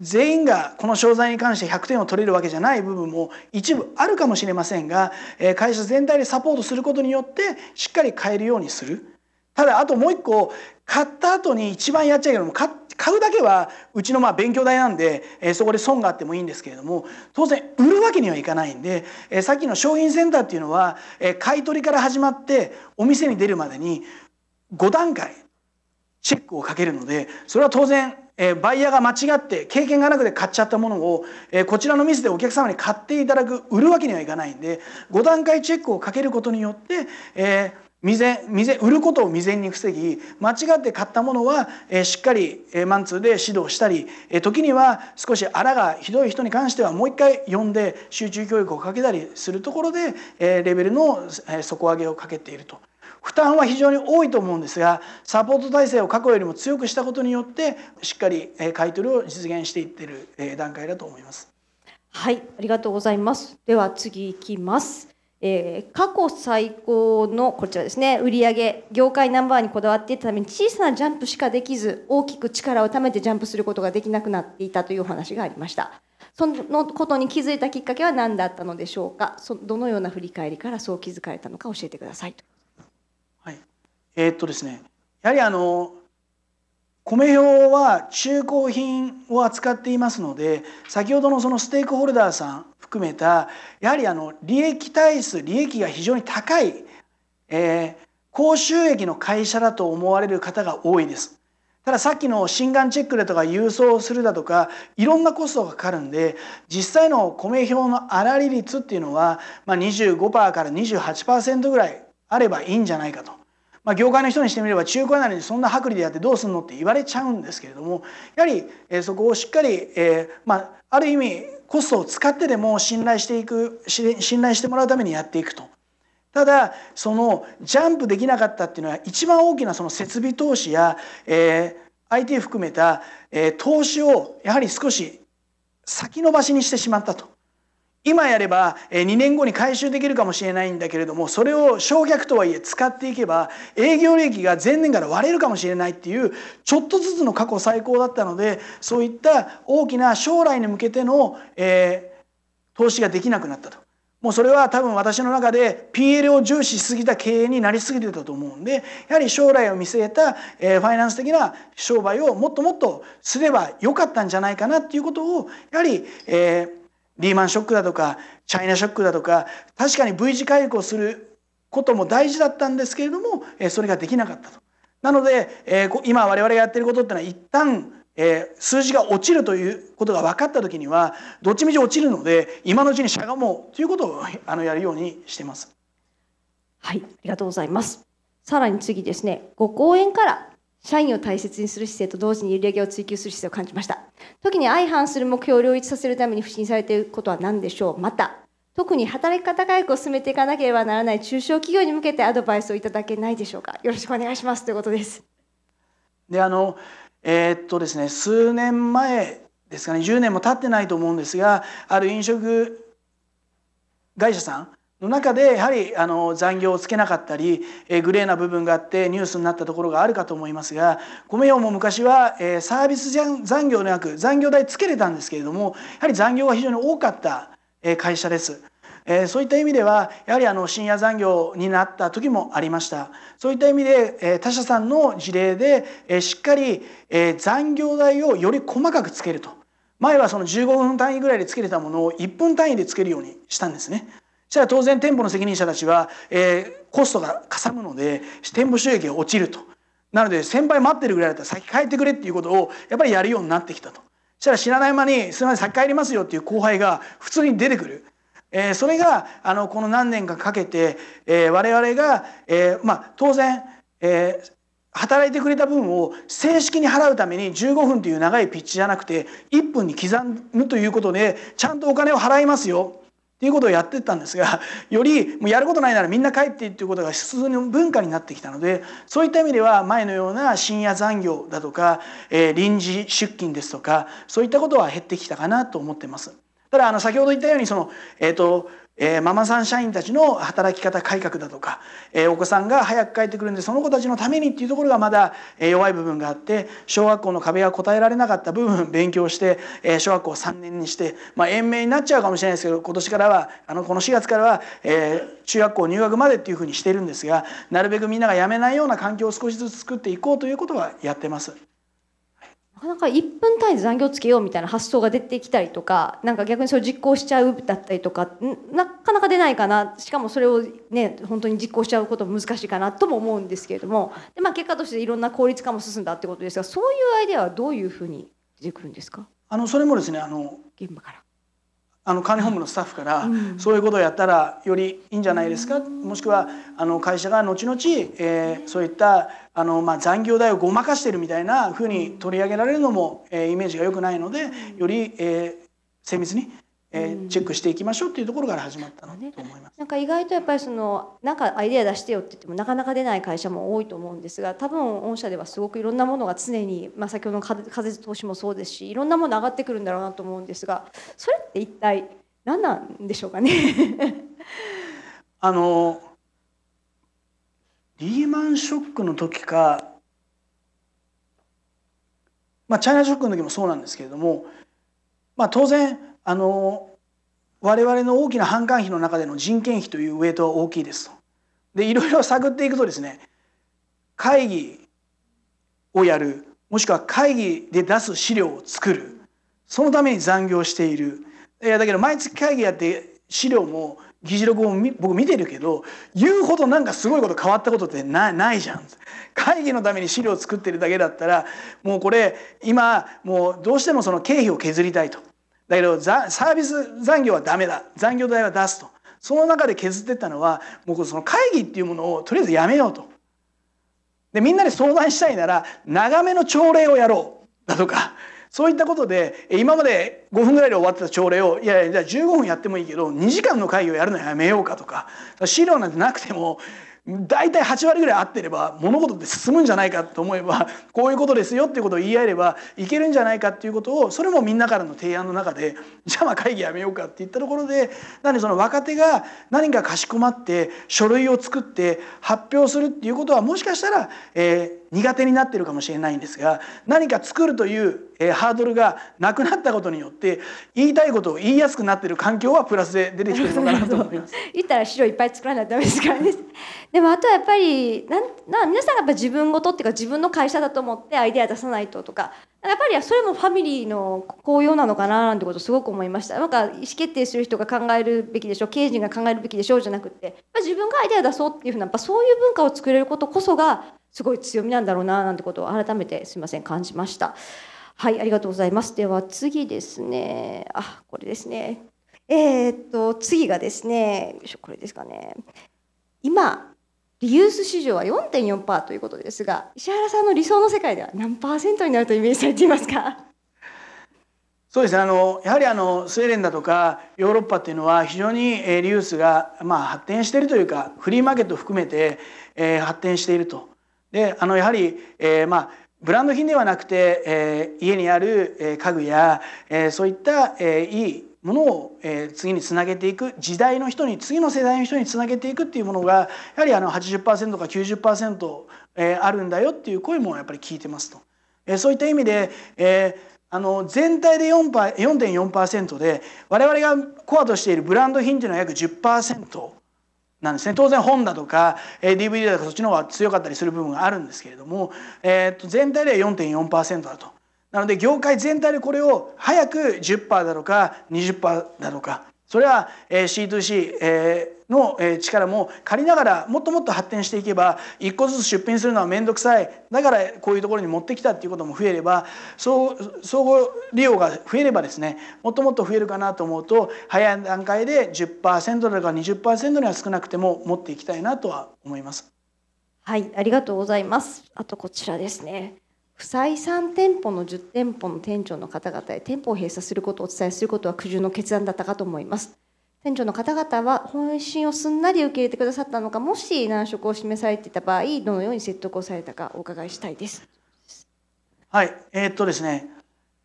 Speaker 1: 全員がこの商材に関して100点を取れるわけじゃない部分も一部あるかもしれませんがえ会社全体でサポートすることによってしっかり買えるようにするただあともう一個買った後に一番やっちゃいけないのも買っ買うだけはうちのまあ勉強代なんで、えー、そこで損があってもいいんですけれども当然売るわけにはいかないんで、えー、さっきの商品センターっていうのは、えー、買い取りから始まってお店に出るまでに5段階チェックをかけるのでそれは当然えバイヤーが間違って経験がなくて買っちゃったものを、えこちらの店でお客様に買っていただく売るわけにはいかないんで5段階チェックをかけることによって、え未然未然売ることを未然に防ぎ間違って買ったものは、えしっかり、えー、マンツーで指導したり、え時には少しあらがひどい人に関してはもう一回呼んで集中教育をかけたりするところで、えレベルの、え底上げをかけていると。負担は非常に多いと思うんですがサポート体制を過去よりも強くしたことによってしっかり買い取りを実現していっている段階だと思います。
Speaker 2: はい、ありがとうございます。では次いきます。えー、過去最高のこちらですね売上業界ナンバーにこだわっていたために小さなジャンプしかできず大きく力をためてジャンプすることができなくなっていたというお話がありましたそのことに気づいたきっかけは何だったのでしょうかそどのような振り
Speaker 1: 返りからそう気づかれたのか教えてくださいはいえー、っとですねやはりあの米表は中古品を扱っていますので先ほどのそのステークホルダーさん含めたやはりあの利益対数利益が非常に高い、えー、高収益の会社だと思われる方が多いです。たださっきの心眼チェックだとか郵送するだとかいろんなコストがかかるんで実際の米表の粗利率っていうのは、まあ25、から28%ぐらいあればいいんじゃないかと。まあ、業界の人にしてみれば中古なのにそんな薄利でやってどうすんのって言われちゃうんですけれどもやはりそこをしっかり、えまあ、ある意味コストを使ってでも信頼していく信頼してもらうためにやっていくとただそのジャンプできなかったっていうのは一番大きなその設備投資や、えー、IT 含めた、えー、投資をやはり少し先延ばしにしてしまったと今やれば2年後に回収できるかもしれないんだけれどもそれを焼却とはいえ使っていけば営業利益が前年から割れるかもしれないっていうちょっとずつの過去最高だったのでそういった大きな将来に向けての、えー、投資ができなくなったと。もうそれは多分私の中で PL を重視しすぎた経営になりすぎてたと思うんでやはり将来を見据えた、えー、ファイナンス的な商売をもっともっとすればよかったんじゃないかなっていうことをやはり、えー、リーマンショックだとかチャイナショックだとか確かに V 字回復をすることも大事だったんですけれどもそれができなかったと。なので今我々がやってることってのは一旦数字が落ちるということが分かったときにはどっちみち落ちるので今のうちにしゃがもうということをあのやるようにしてます。
Speaker 2: はいありがとうございますさらに次ですねご講演から社員を大切にする姿勢と同時に売上を追求する姿勢を感じました。時に相反する目標を両立させるために不信されていることは何でしょうまた、特に働き方改革を進めていかなければならない中小企業に向けてアドバイスをいただけないでしょうか。よろしくお願いしますということです。
Speaker 1: で、あの、えー、っとですね、数年前ですかね、10年も経ってないと思うんですが、ある飲食会社さんの中でやはりあの残業をつけなかったり、えグレーな部分があってニュースになったところがあるかと思いますが米用も昔は、えサービス残業ではなく残業代つけれたんですけれどもやはり残業が非常に多かった、え会社です。えそういった意味ではやはりあの深夜残業になった時もありましたそういった意味で、え他社さんの事例で、えしっかり、え残業代をより細かくつけると前はその15分単位ぐらいでつけれたものを1分単位でつけるようにしたんですね。じゃあ当然店舗の責任者たちは、えー、コストがかさむので店舗収益が落ちるとなので先輩待ってるぐらいだったら先帰ってくれっていうことをやっぱりやるようになってきたとしたら知らない間に「すみません先帰りますよ」っていう後輩が普通に出てくる。えー、それがあのこの何年かかけて、えー、我々が、えーまあ、当然、えー、働いてくれた分を正式に払うために15分という長いピッチじゃなくて1分に刻むということでちゃんとお金を払いますよっていうことをやってったんですが よりもうやることないならみんな帰ってっていうことが普通の文化になってきたのでそういった意味では前のような深夜残業だとか、えー、臨時出勤ですとかそういったことは減ってきたかなと思ってます。ただあの先ほど言ったようにその、えーとえー、ママさん社員たちの働き方改革だとか、えー、お子さんが早く帰ってくるんでその子たちのためにっていうところがまだ、えー、弱い部分があって小学校の壁が答えられなかった部分勉強して、えー、小学校3年にして、まあ、延命になっちゃうかもしれないですけど今年からはあのこの4月からは、えー、中学校入学までっていうふうにしてるんですがなるべくみんなが辞めないような環境を少しずつ作っていこうということはやってます。
Speaker 2: なかなか1分単位で残業つけようみたいな発想が出てきたりとか、なんか逆にそれを実行しちゃうだったりとか、なかなか出ないかな、しかもそれをね、本当に実行しちゃうことも難しいかなとも思うんですけれども、でまあ、結果としていろんな
Speaker 1: 効率化も進んだってことですが、そういうアイデアはどういうふうに出てくるんですかあのそれもですねあの現場からあの管理本部のスタッフから、うん、そういうことをやったらよりいいんじゃないですか、もしくはあの会社が後々、えー、そういったあの、まあ、残業代をごまかしてるみたいなふうに取り上げられるのも、えー、イメージが良くないのでより、えー、精密にえー、チェックしていきましょうっていうところから始まったのと
Speaker 2: 思います。なんか意外とやっぱりそのなんかアイデア出してよって言ってもなかなか出ない会社も多いと思うんですが、多分御社ではすごくいろんなものが常にまあ先ほどの風投資もそうですし、いろんなもの上がってくるんだろうなと思うんですが、それって一体何なんでしょうかね
Speaker 1: あのリーマンショックの時か、まあ、チャイナショックの時もそうなんですけれども、まあ、当然あの我々の大きな販管費の中での人件費というウエイトは大きいですと。でいろいろ探っていくとですね会議をやるもしくは会議で出す資料を作るそのために残業しているいやだけど毎月会議やって資料も議事録も僕見てるけど言うほどなんかすごいこと変わったことってないじゃん会議のために資料を作ってるだけだったらもうこれ今もうどうしてもその経費を削りたいとだけどサービス残業はダメだ残業代は出すとその中で削ってったのはもうその会議っていうものをとりあえずやめようとでみんなで相談したいなら長めの朝礼をやろうだとかそういったことで今まで5分ぐらいで終わってた朝礼をいやいやじゃあ15分やってもいいけど2時間の会議をやるのやめようかとか資料なんてなくても大体8割ぐらい合ってれば物事って進むんじゃないかと思えばこういうことですよっていうことを言い合えればいけるんじゃないかっていうことをそれもみんなからの提案の中でじゃあまあ会議やめようかって言ったところでなんでその若手が何かかしこまって書類を作って発表するっていうことはもしかしたら、えー、苦手になってるかもしれないんですが何か作るというハードルがなくなったことによって言いたいことを言いやすくなっている環境はプラスで出てきてるのかなと思います。
Speaker 2: 言ったら資料いっぱい作らないとダメですからね。でもあとはやっぱりなんな皆さんがやっぱ自分ごとっていうか自分の会社だと思ってアイデア出さないととかやっぱりそれもファミリーの効用なのかななんてことすごく思いました。なんか意思決定する人が考えるべきでしょう、経営陣が考えるべきでしょうじゃなくて、まあ、自分がアイデア出そうっていうふうな、やっぱそういう文化を作れることこそが、すごい強みなんだろうななんてことを改めてすみません感じました。はいありがとうございます。では次ですねあこれですねえー、っと次がですねこれですかね今リユース市場は4.4%ということですが石原さんの理想の世界では何パーセントになるとイメージされていますか
Speaker 1: そうですねあのやはりあのスウェーデンだとかヨーロッパっていうのは非常にリユースが、まあ、発展しているというかフリーマーケット含めて、えー、発展しているとであのやはり、えー、まあブランド品ではなくて、えー、家にある、え家具や、えー、そういった、えー、いいものを、えー、次につなげていく時代の人に次の世代の人につなげていくっていうものがやはりあの80%か90%、えー、あるんだよっていう声もやっぱり聞いてますと。えー、そういった意味で、えー、あの全体で4.4%で我々がコアとしているブランド品というのは約10%。なんですね、当然本だとか DVD だとかそっちの方が強かったりする部分があるんですけれども、えー、と全体では4.4%だとなので業界全体でこれを早く10%だとか20%だとかそれは C2C の力も借りながらもっともっと発展していけば一個ずつ出品するのは面倒くさいだからこういうところに持ってきたっていうことも増えれば相互利用が増えればですねもっともっと増えるかなと思うと早い段階で10%だとか20%には少なくても持っていきたいなとは思います。
Speaker 2: はい、ありがとうございます。あとこちらですね。不採算店舗の10店舗の店長の方々へ店舗を閉鎖することをお伝えすることは苦渋の決断だったかと思います。店長の方々は本心をすんなり受け入れてくださったのか、もし難色を示されていた場合、どのように説得をされたかお伺いしたいで
Speaker 1: す。はい、えー、っとですね、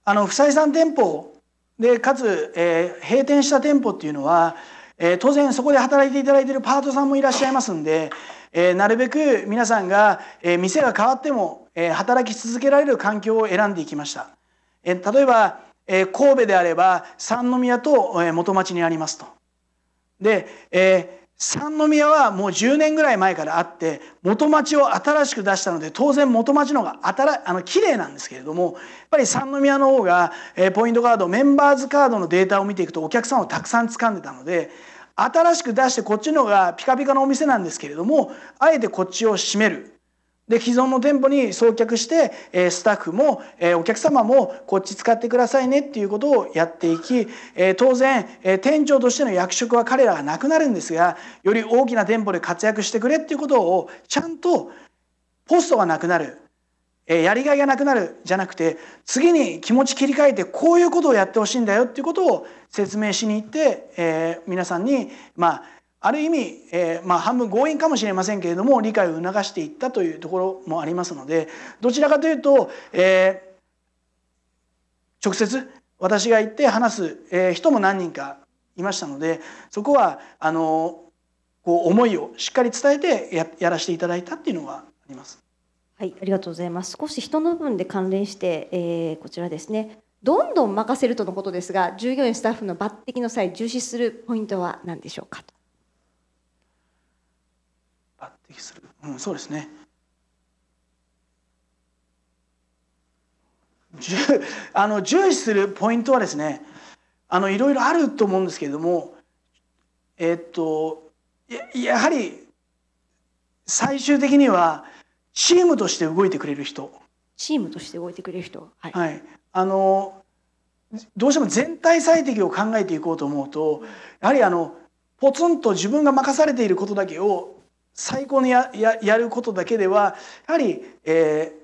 Speaker 1: あの不採算店舗でかつ、えー、閉店した店舗っていうのは、えー、当然そこで働いていただいているパートさんもいらっしゃいますんで、えなるべく皆さんが、え店が変わってもえ働き続けられる環境を選んでいきました、え例えば、え神戸であれば三宮と、え元町にありますとで、え三宮はもう10年ぐらい前からあって元町を新しく出したので当然元町の方が新あの綺麗なんですけれどもやっぱり三宮の方が、えポイントカードメンバーズカードのデータを見ていくとお客さんをたくさん掴んでたので新しく出してこっちの方がピカピカのお店なんですけれどもあえてこっちを閉めるで既存の店舗に装客してスタッフもお客様もこっち使ってくださいねっていうことをやっていき当然店長としての役職は彼らはなくなるんですがより大きな店舗で活躍してくれっていうことをちゃんとポストがなくなるやりがいがなくなるじゃなくて次に気持ち切り替えてこういうことをやってほしいんだよっていうことを説明しに行って皆さんにまあある意味、えー、まあ、半分強引かもしれませんけれども理解を促していったというところもありますのでどちらかというと、えー、直接私が行って話す、えー、人も何人かいましたのでそこはあのこう思いをしっかり伝えてややらせていただいたっていうのはあります。はい、ありがと
Speaker 2: うございます。少し人の部分で関連して、えー、こちらですね。どんどん任せるとのことですが、従業員スタッフの抜擢の際重視するポイントは何でしょうかと。
Speaker 1: 抜擢する、うん、そうですね あの重視するポイントはですねあのいろいろあると思うんですけれどもえっとやはり最終的にはチームとして動いてくれる人チームとして動いてくれる人はい、はい、あのどうしても全体最適を考えていこうと思うとやはりあのポツンと自分が任されていることだけを最高のやることだけではやはり、えー、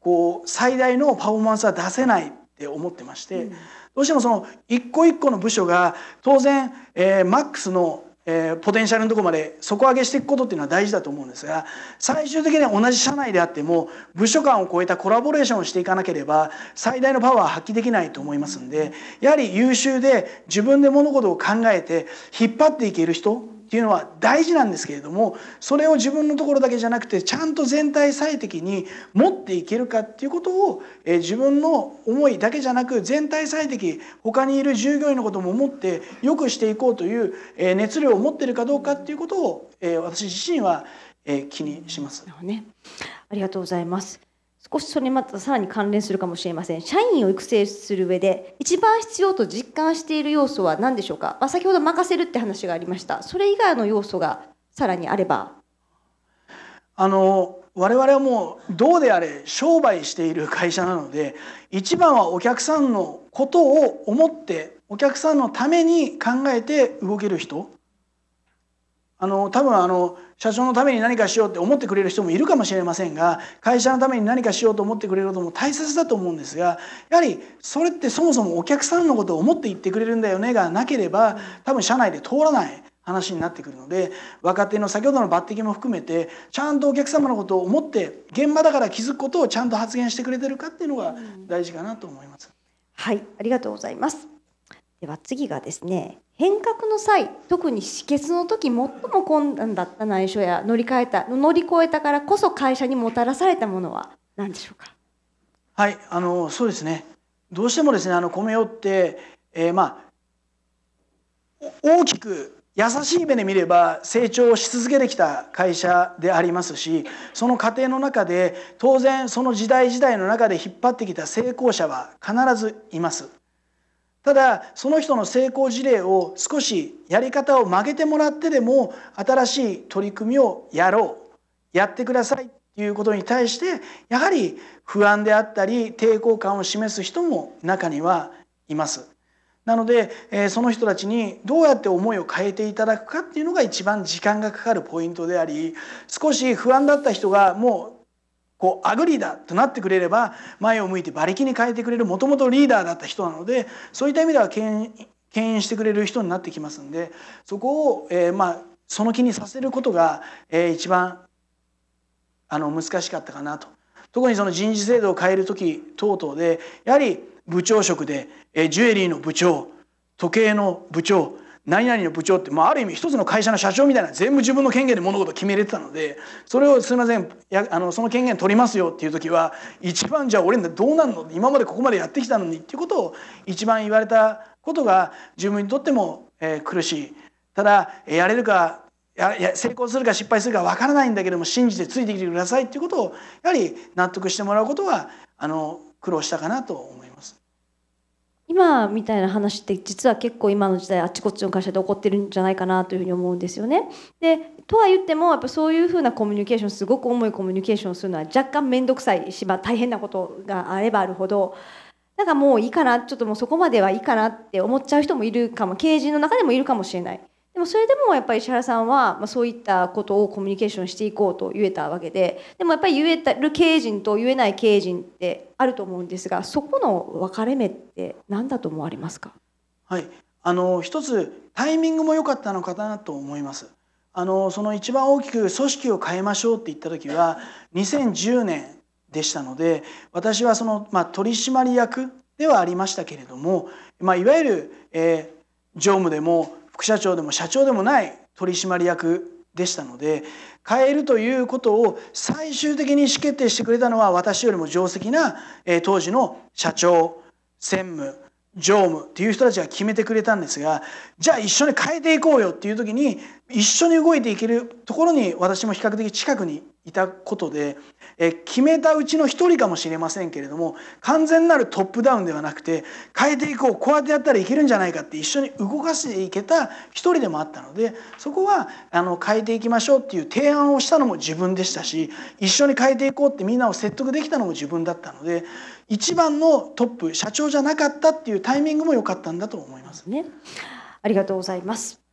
Speaker 1: こう最大のパフォーマンスは出せないって思ってまして、うん、どうしてもその一個一個の部署が当然、えー、マックスのえー、ポテンシャルのとこまで底上げしていくことっていうのは大事だと思うんですが最終的には同じ社内であっても部署間を超えたコラボレーションをしていかなければ最大のパワーは発揮できないと思いますんでやはり優秀で自分で物事を考えて引っ張っていける人っていうのは大事なんですけれどもそれを自分のところだけじゃなくてちゃんと全体最適に持っていけるかっていうことを、え自分の思いだけじゃなく全体最適他にいる従業員のことも思って良くしていこうという、え熱量を持ってるかどうかっていうことを、え私自身は、え気にします、あ
Speaker 2: りがとうございます。少しそれまたさらに関連するかもしれません社員を育成する上で一番必要と実感している要素は何でしょうか、まあ、先ほど任せるって話がありましたそれ以外の要素がさらにあれば
Speaker 1: あの我々はもうどうであれ商売している会社なので一番はお客さんのことを思ってお客さんのために考えて動ける人あの多分あの社長のために何かしようって思ってくれる人もいるかもしれませんが会社のために何かしようと思ってくれることも大切だと思うんですがやはりそれってそもそもお客さんのことを思って言ってくれるんだよねがなければ多分社内で通らない話になってくるので若手の先ほどの抜擢も含めてちゃんとお客様のことを思って現場だから気づくことをちゃんと発言してくれてるかっていうのが大事かなと思います。はいありがとうございます
Speaker 2: では次がですね変革の際特に止血の時最も困難だった内緒や乗り換えた乗り越えたからこそ会社にもたらされたものは
Speaker 1: 何でしょうかはいあのそうですねどうしてもですねあの米をって、えー、まあ大きく優しい目で見れば成長し続けてきた会社でありますしその過程の中で当然その時代時代の中で引っ張ってきた成功者は必ずいます。ただその人の成功事例を少しやり方を曲げてもらってでも新しい取り組みをやろうやってくださいということに対してやはり不安であったり抵抗感を示す人も中にはいます。なので、えその人たちにどうやって思いを変えていただくかっていうのが一番時間がかかるポイントであり少し不安だった人がもうこうアグリーだとなってくれれば前を向いて馬力に変えてくれるもともとリーダーだった人なのでそういった意味ではけん牽引してくれる人になってきますんでそこを、えー、まあその気にさせることが、えー、一番あの難しかったかなと。特にその人事制度を変える時等々でやはり部長職で、えー、ジュエリーの部長時計の部長何々の部長って、まあ、ある意味一つの会社の社長みたいな全部自分の権限で物事を決めれてたのでそれをすいませんやあのその権限取りますよっていう時は一番じゃあ俺どうなんの今までここまでやってきたのにっていうことを一番言われたことが自分にとっても、えー、苦しい。ただやれるかや成功するか失敗するか分からないんだけども信じてついてきてくださいっていうことをやはり納得してもらうことはあの苦労したかなと思います。
Speaker 2: 今みたいな話って実は結構今の時代あっちこっちの会社で起こってるんじゃないかなというふうに思うんですよね。でとは言ってもやっぱそういうふうなコミュニケーションすごく重いコミュニケーションをするのは若干面倒くさいし、まあ、大変なことがあればあるほどなんかもういいかなちょっともうそこまではいいかなって思っちゃう人もいるかも刑事の中でもいるかもしれない。でもそれでもやっぱり石原さんは、まあ、そういったことをコミュニケーションしていこうと言えたわけででもやっぱり言えたる経営陣と言えない経営陣ってあると思うんですがそこの分かれ目って何だと思われますか
Speaker 1: はいあの一つタイミングも良かったのかなと思います。あのその一番大きく組織を変えましょうって言った時は2010年でしたので私はその、まあ、取締役ではありましたけれども、まあ、いわゆる、えー、常務でも副社長でも社長でもない取締役でしたので変えるということを最終的に意思決定してくれたのは私よりも定石な、え当時の社長専務常務っていう人たちが決めてくれたんですがじゃあ一緒に変えていこうよっていう時に一緒に動いていけるところに私も比較的近くにいたことで、え決めたうちの一人かもしれませんけれども完全なるトップダウンではなくて変えていこうこうやってやったらいけるんじゃないかって一緒に動かしていけた一人でもあったのでそこはあの変えていきましょうっていう提案をしたのも自分でしたし一緒に変えていこうってみんなを説得できたのも自分だったので一番のトップ社長じゃなかったっていうタイミングも良かったんだと思います。ね、ありがとうございます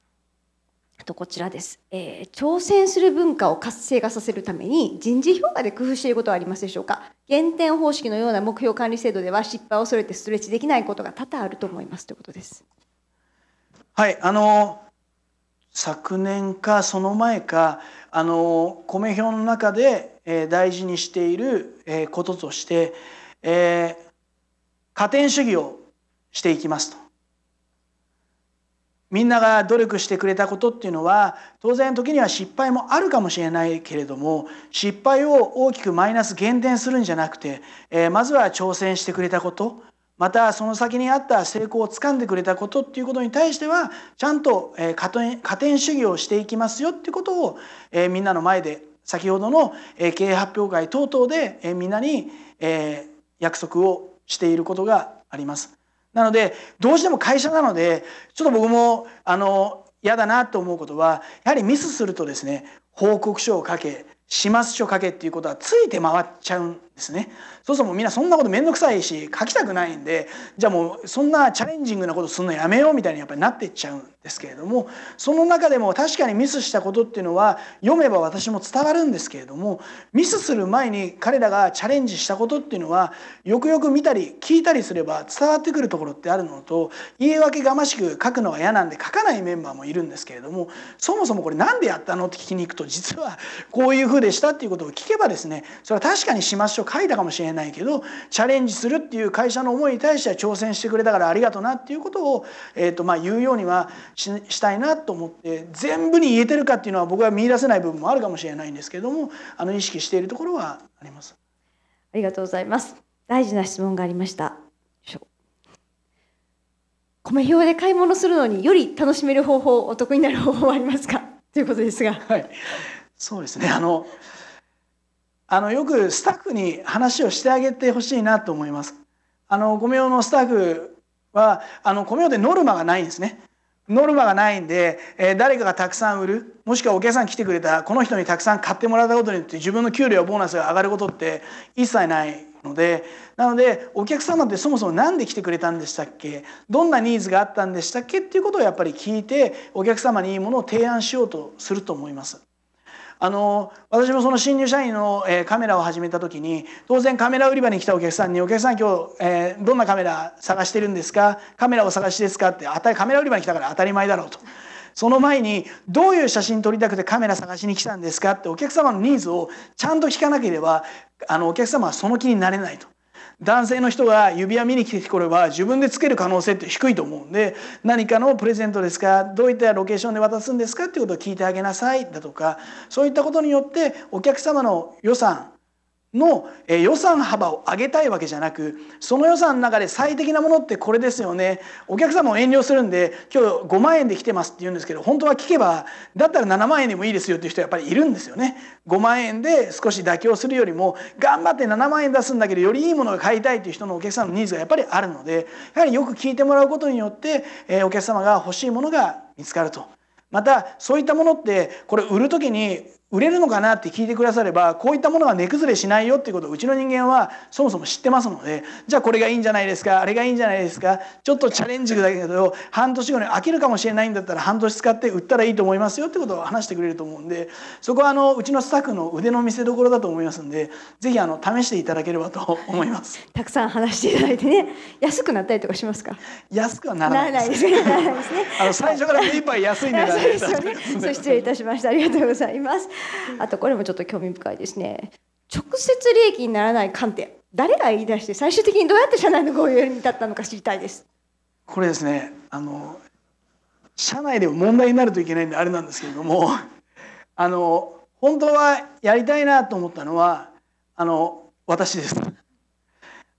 Speaker 1: とこちらです、え
Speaker 2: ー、挑戦する文化を活性化させるために人事評価で工夫していることはありますでしょうか減点方式のような目標管理制度では失敗を恐れてストレッチできないことが多々あると思いますとい
Speaker 1: うことです。はいあの昨年かその前かあの米表の中で、えー、大事にしている、えー、こととして、えー、加点主義をしていきますとみんなが努力してくれたことっていうのは当然時には失敗もあるかもしれないけれども失敗を大きくマイナス減点するんじゃなくて、えー、まずは挑戦してくれたことまたその先にあった成功をつかんでくれたことっていうことに対してはちゃんと、えー、加点加点主義をしていきますよってことを、えー、みんなの前で先ほどの、えー、経営発表会等々で、えー、みんなに、えー、約束をしていることがあります。なのでどうしても会社なのでちょっと僕もあの嫌だなと思うことはやはりミスするとですね報告書を書け始末書書けっていうことはついて回っちゃうんですねそうするともうみんなそんなこと面倒くさいし書きたくないんでじゃあもうそんなチャレンジングなことするのやめようみたいにやっぱりなっていっちゃうんですけれどもその中でも確かにミスしたことっていうのは読めば私も伝わるんですけれどもミスする前に彼らがチャレンジしたことっていうのはよくよく見たり聞いたりすれば伝わってくるところってあるのと言い訳がましく書くのは嫌なんで書かないメンバーもいるんですけれどもそもそもこれ何でやったのって聞きに行くと実はこういうふうでしたっていうことを聞けばですねそれは確かにしましょう書書いたかもしれないけどチャレンジするっていう会社の思いに対しては挑戦してくれたからありがとうなっていうことを、えーとまあ、言うようにはしたいなと思って全部に言えてるかっていうのは僕は見出せない部分もあるかもしれないんですけどもあの意識しているところはあります。ありがとうございます。大事な質問がありました。
Speaker 2: 米表で買い物するのにより楽しめる方法お得になる方法はありますかということですが。
Speaker 1: はい、そうですねあのあのよくスタッフに話をしてあげてほしいなと思います。あの米用のスタッフはあの米用でノルマがないんですね。ノルマがないんで、えー、誰かがたくさん売るもしくはお客さん来てくれたこの人にたくさん買ってもらったことによって自分の給料やボーナスが上がることって一切ないのでなのでお客様ってそもそも何で来てくれたんでしたっけどんなニーズがあったんでしたっけっていうことをやっぱり聞いてお客様にいいものを提案しようとすると思います。あの私もその新入社員の、えー、カメラを始めた時に当然カメラ売り場に来たお客さんに「お客さん今日、えー、どんなカメラ探してるんですかカメラを探しですか?」って「カメラ売り場に来たから当たり前だろ」うと。その前にどういう写真撮りたくてカメラ探しに来たんですかってお客様のニーズをちゃんと聞かなければあのお客様はその気になれないと男性の人が指輪見に来てこれは自分でつける可能性って低いと思うんで何かのプレゼントですかどういったロケーションで渡すんですかっていうことを聞いてあげなさいだとかそういったことによってお客様の予算の予算幅を上げたいわけじゃなくその予算の中で最適なものってこれですよねお客様を遠慮するんで今日5万円で来てますって言うんですけど本当は聞けばだったら7万円でもいいですよっていう人やっぱりいるんですよね5万円で少し妥協するよりも頑張って7万円出すんだけどよりいいものが買いたいっていう人のお客様のニーズがやっぱりあるのでやはりよく聞いてもらうことによってお客様が欲しいものが見つかるとまたそういったものってこれ売る時に売れるのかなって聞いてくださればこういったものが値崩れしないよっていうことをうちの人間はそもそも知ってますのでじゃあこれがいいんじゃないですかあれがいいんじゃないですかちょっとチャレンジだけど半年後に飽きるかもしれないんだったら半年使って売ったらいいと思いますよってことを話してくれると思うんでそこはあのうちのスタッフの腕の見せ所だと思いますんでぜひあの試していただければと思います。たくさん話していただいてね安くなったりとかしますか安くはならないですね。あの最初から目い安い値段で そし
Speaker 2: ね、失礼いたしましたありがとうございます。あとこれもちょっと興味深いですね直接利益にならない観点誰が言い出して最終的にどうやって社内の合意に至ったのか知りたいです
Speaker 1: これですねあの社内でも問題になるといけないんであれなんですけれども あの本当はやりたいなと思ったのはあの私です。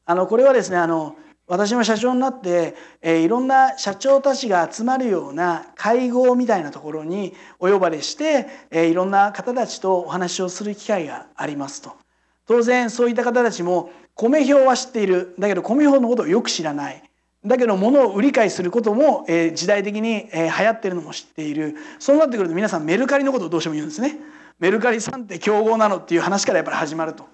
Speaker 1: あのこれはですねあの私も社長になって、えー、いろんな社長たちが集まるような会合みたいなところにお呼ばれして、えー、いろんな方たちとお話をする機会がありますと当然そういった方たちも米表は知っているだけど米表のことをよく知らないだけど物を売り買いすることも、えー、時代的に、えー、流行ってるのも知っているそうなってくると皆さんメルカリのことをどうしても言うんですねメルカリさんって競合なのっていう話からやっぱり始まると。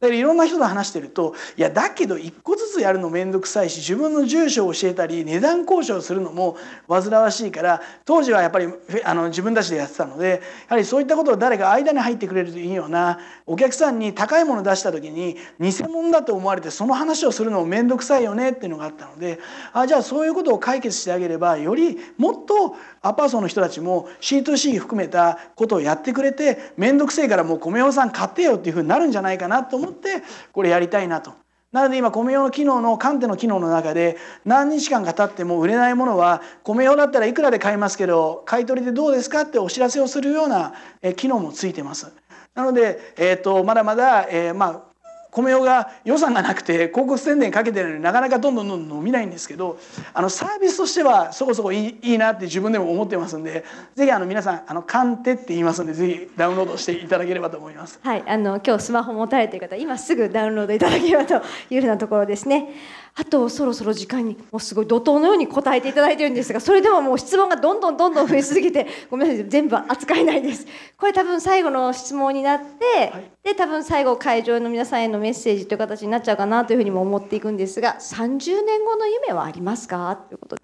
Speaker 1: だからいろんな人と話してるといやだけど一個ずつやるの面倒くさいし自分の住所を教えたり値段交渉するのも煩わしいから当時はやっぱりあの自分たちでやってたのでやはりそういったことを誰か間に入ってくれるといいようなお客さんに高いもの出した時に偽物だと思われてその話をするのも面倒くさいよねっていうのがあったのであじゃあそういうことを解決してあげればよりもっとアパーソンの人たちも C2C 含めたことをやってくれて面倒くせえからもう米用さん買ってよっていうふうになるんじゃないかなと思ってこれやりたいなと。なので今米用の機能の鑑定の機能の中で何日間が経っても売れないものは米用だったらいくらで買いますけど買い取りでどうですかってお知らせをするような機能もついてます。なので、えーと、とまだまだ、えーまあ、米代が予算がなくて広告宣伝かけてるのになかなかどんどんどんどん伸びないんですけどあのサービスとしてはそこそこいいいいなって自分でも思ってますんでぜひあの皆さんあの鑑定って言いますんでぜひダウンロードしていただければと思います。
Speaker 2: はい、あの今日スマホ持たれてる方今すぐダウンロードいただければというふうなところですね。あとそろそろ時間にもうすごい怒涛のように答えていただいてるんですがそれでももう質問がどんどんどんどん増えすぎて ごめんなさい全部扱えないです これ多分最後の質問になって、はい、で多分最後会場の皆さんへのメッセージという形になっちゃうかなというふうにも思っていくんですが30年後の夢はありますかということで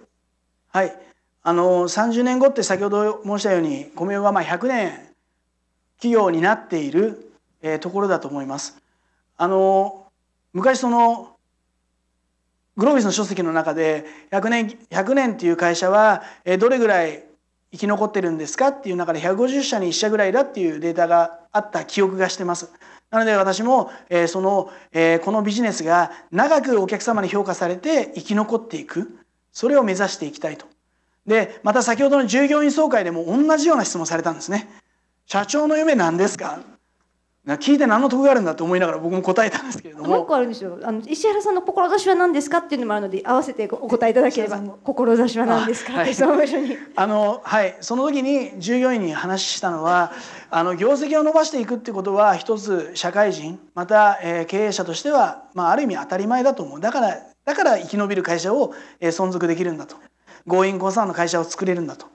Speaker 1: はいあの30年後って先ほど申したように米はまあ100年企業になっている、えー、ところだと思います。あの昔そのグロービスの書籍の中で100年 ,100 年っていう会社はどれぐらい生き残ってるんですかっていう中で150社に1社ぐらいだっていうデータがあった記憶がしてます。なので私も、えその、えこのビジネスが長くお客様に評価されて生き残っていくそれを目指していきたいと。でまた先ほどの従業員総会でも同じような質問されたんですね。社長の夢何ですか聞いて何の得があるんだと思いながら僕も答えたんですけれどももう
Speaker 2: 一個あるんですよあの石原さんの志は何ですかっていうのもあるので合わせてお答えいただければ志は何ですかってその場所に
Speaker 1: あのはいその時に従業員に話したのはあの業績を伸ばしていくってことは一つ社会人また、えー、経営者としては、まあ、ある意味当たり前だと思うだからだから生き延びる会社を、えー、存続できるんだと強引5 3の会社を作れるんだと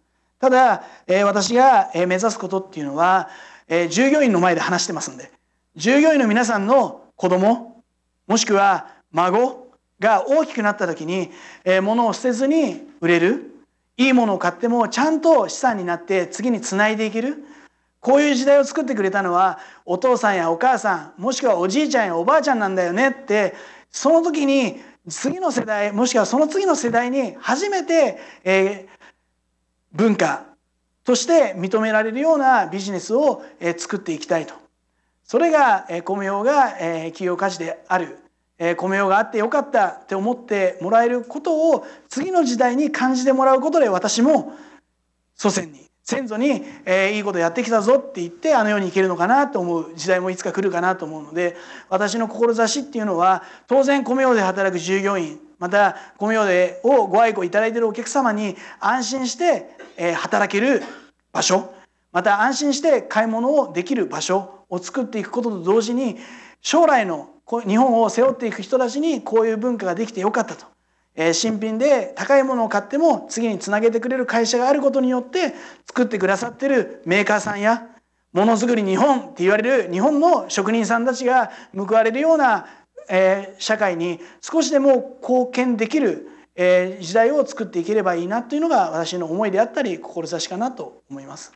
Speaker 1: ただ、えー、私が目指すことっていうのはえー、従業員の前で話してますんで従業員の皆さんの子供もしくは孫が大きくなった時に、えー、物を捨てずに売れるいいものを買ってもちゃんと資産になって次につないでいけるこういう時代を作ってくれたのはお父さんやお母さんもしくはおじいちゃんやおばあちゃんなんだよねってその時に次の世代もしくはその次の世代に初めて、えー、文化そして認められるようなビジネスを作っていきたいとそれが米用が企業価値である米用があってよかったって思ってもらえることを次の時代に感じてもらうことで私も祖先に先祖に、えいいことやってきたぞって言ってあの世に行けるのかなと思う時代もいつか来るかなと思うので私の志っていうのは当然米用で働く従業員また米用でをご愛顧いただいているお客様に安心して働ける場所また安心して買い物をできる場所を作っていくことと同時に将来の日本を背負っていく人たちにこういう文化ができてよかったと、えー、新品で高いものを買っても次につなげてくれる会社があることによって作ってくださってるメーカーさんやものづくり日本って言われる日本の職人さんたちが報われるような、えー、社会に少しでも貢献できるえー、時代を作っていければいいなというのが私の思いであったり志かなと思います。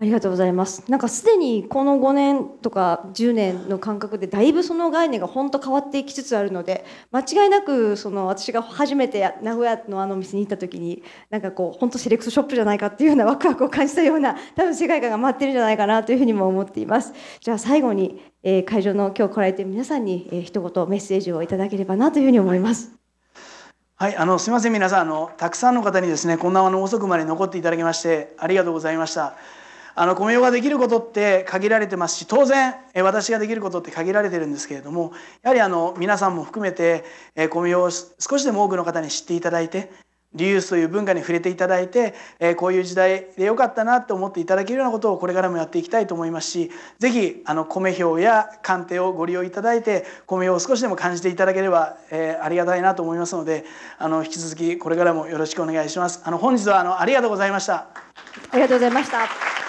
Speaker 2: ありがとうございます。なんかすでにこの5年とか10年の間隔でだいぶその概念が本当変わっていきつつあるので、間違いなくその私が初めて名古屋のあのお店に行った時に、なんかこう本当セレクトショップじゃないかっていうようなワクワクを感じたような多分世界観が待ってるんじゃないかなというふうにも思っています。じゃあ最後に、え会場の今日来られて皆さんに、え一言メッセージをいただければなというふうに思います。
Speaker 1: はい、あのすみません皆さんあのたくさんの方にですねこんなあの遅くまで残っていただきましてありがとうございました。あの米用ができることって限られてますし当然私ができることって限られてるんですけれどもやはりあの皆さんも含めて米用を少しでも多くの方に知っていただいてリユースという文化に触れていただいて、えこういう時代でよかったなと思っていただけるようなことをこれからもやっていきたいと思いますし是非あの米表や鑑定をご利用いただいて米を少しでも感じていただければ、えありがたいなと思いますのであの引き続きこれからもよろしくお願いします。あの本日はあのありがとうございましたありがとうございました。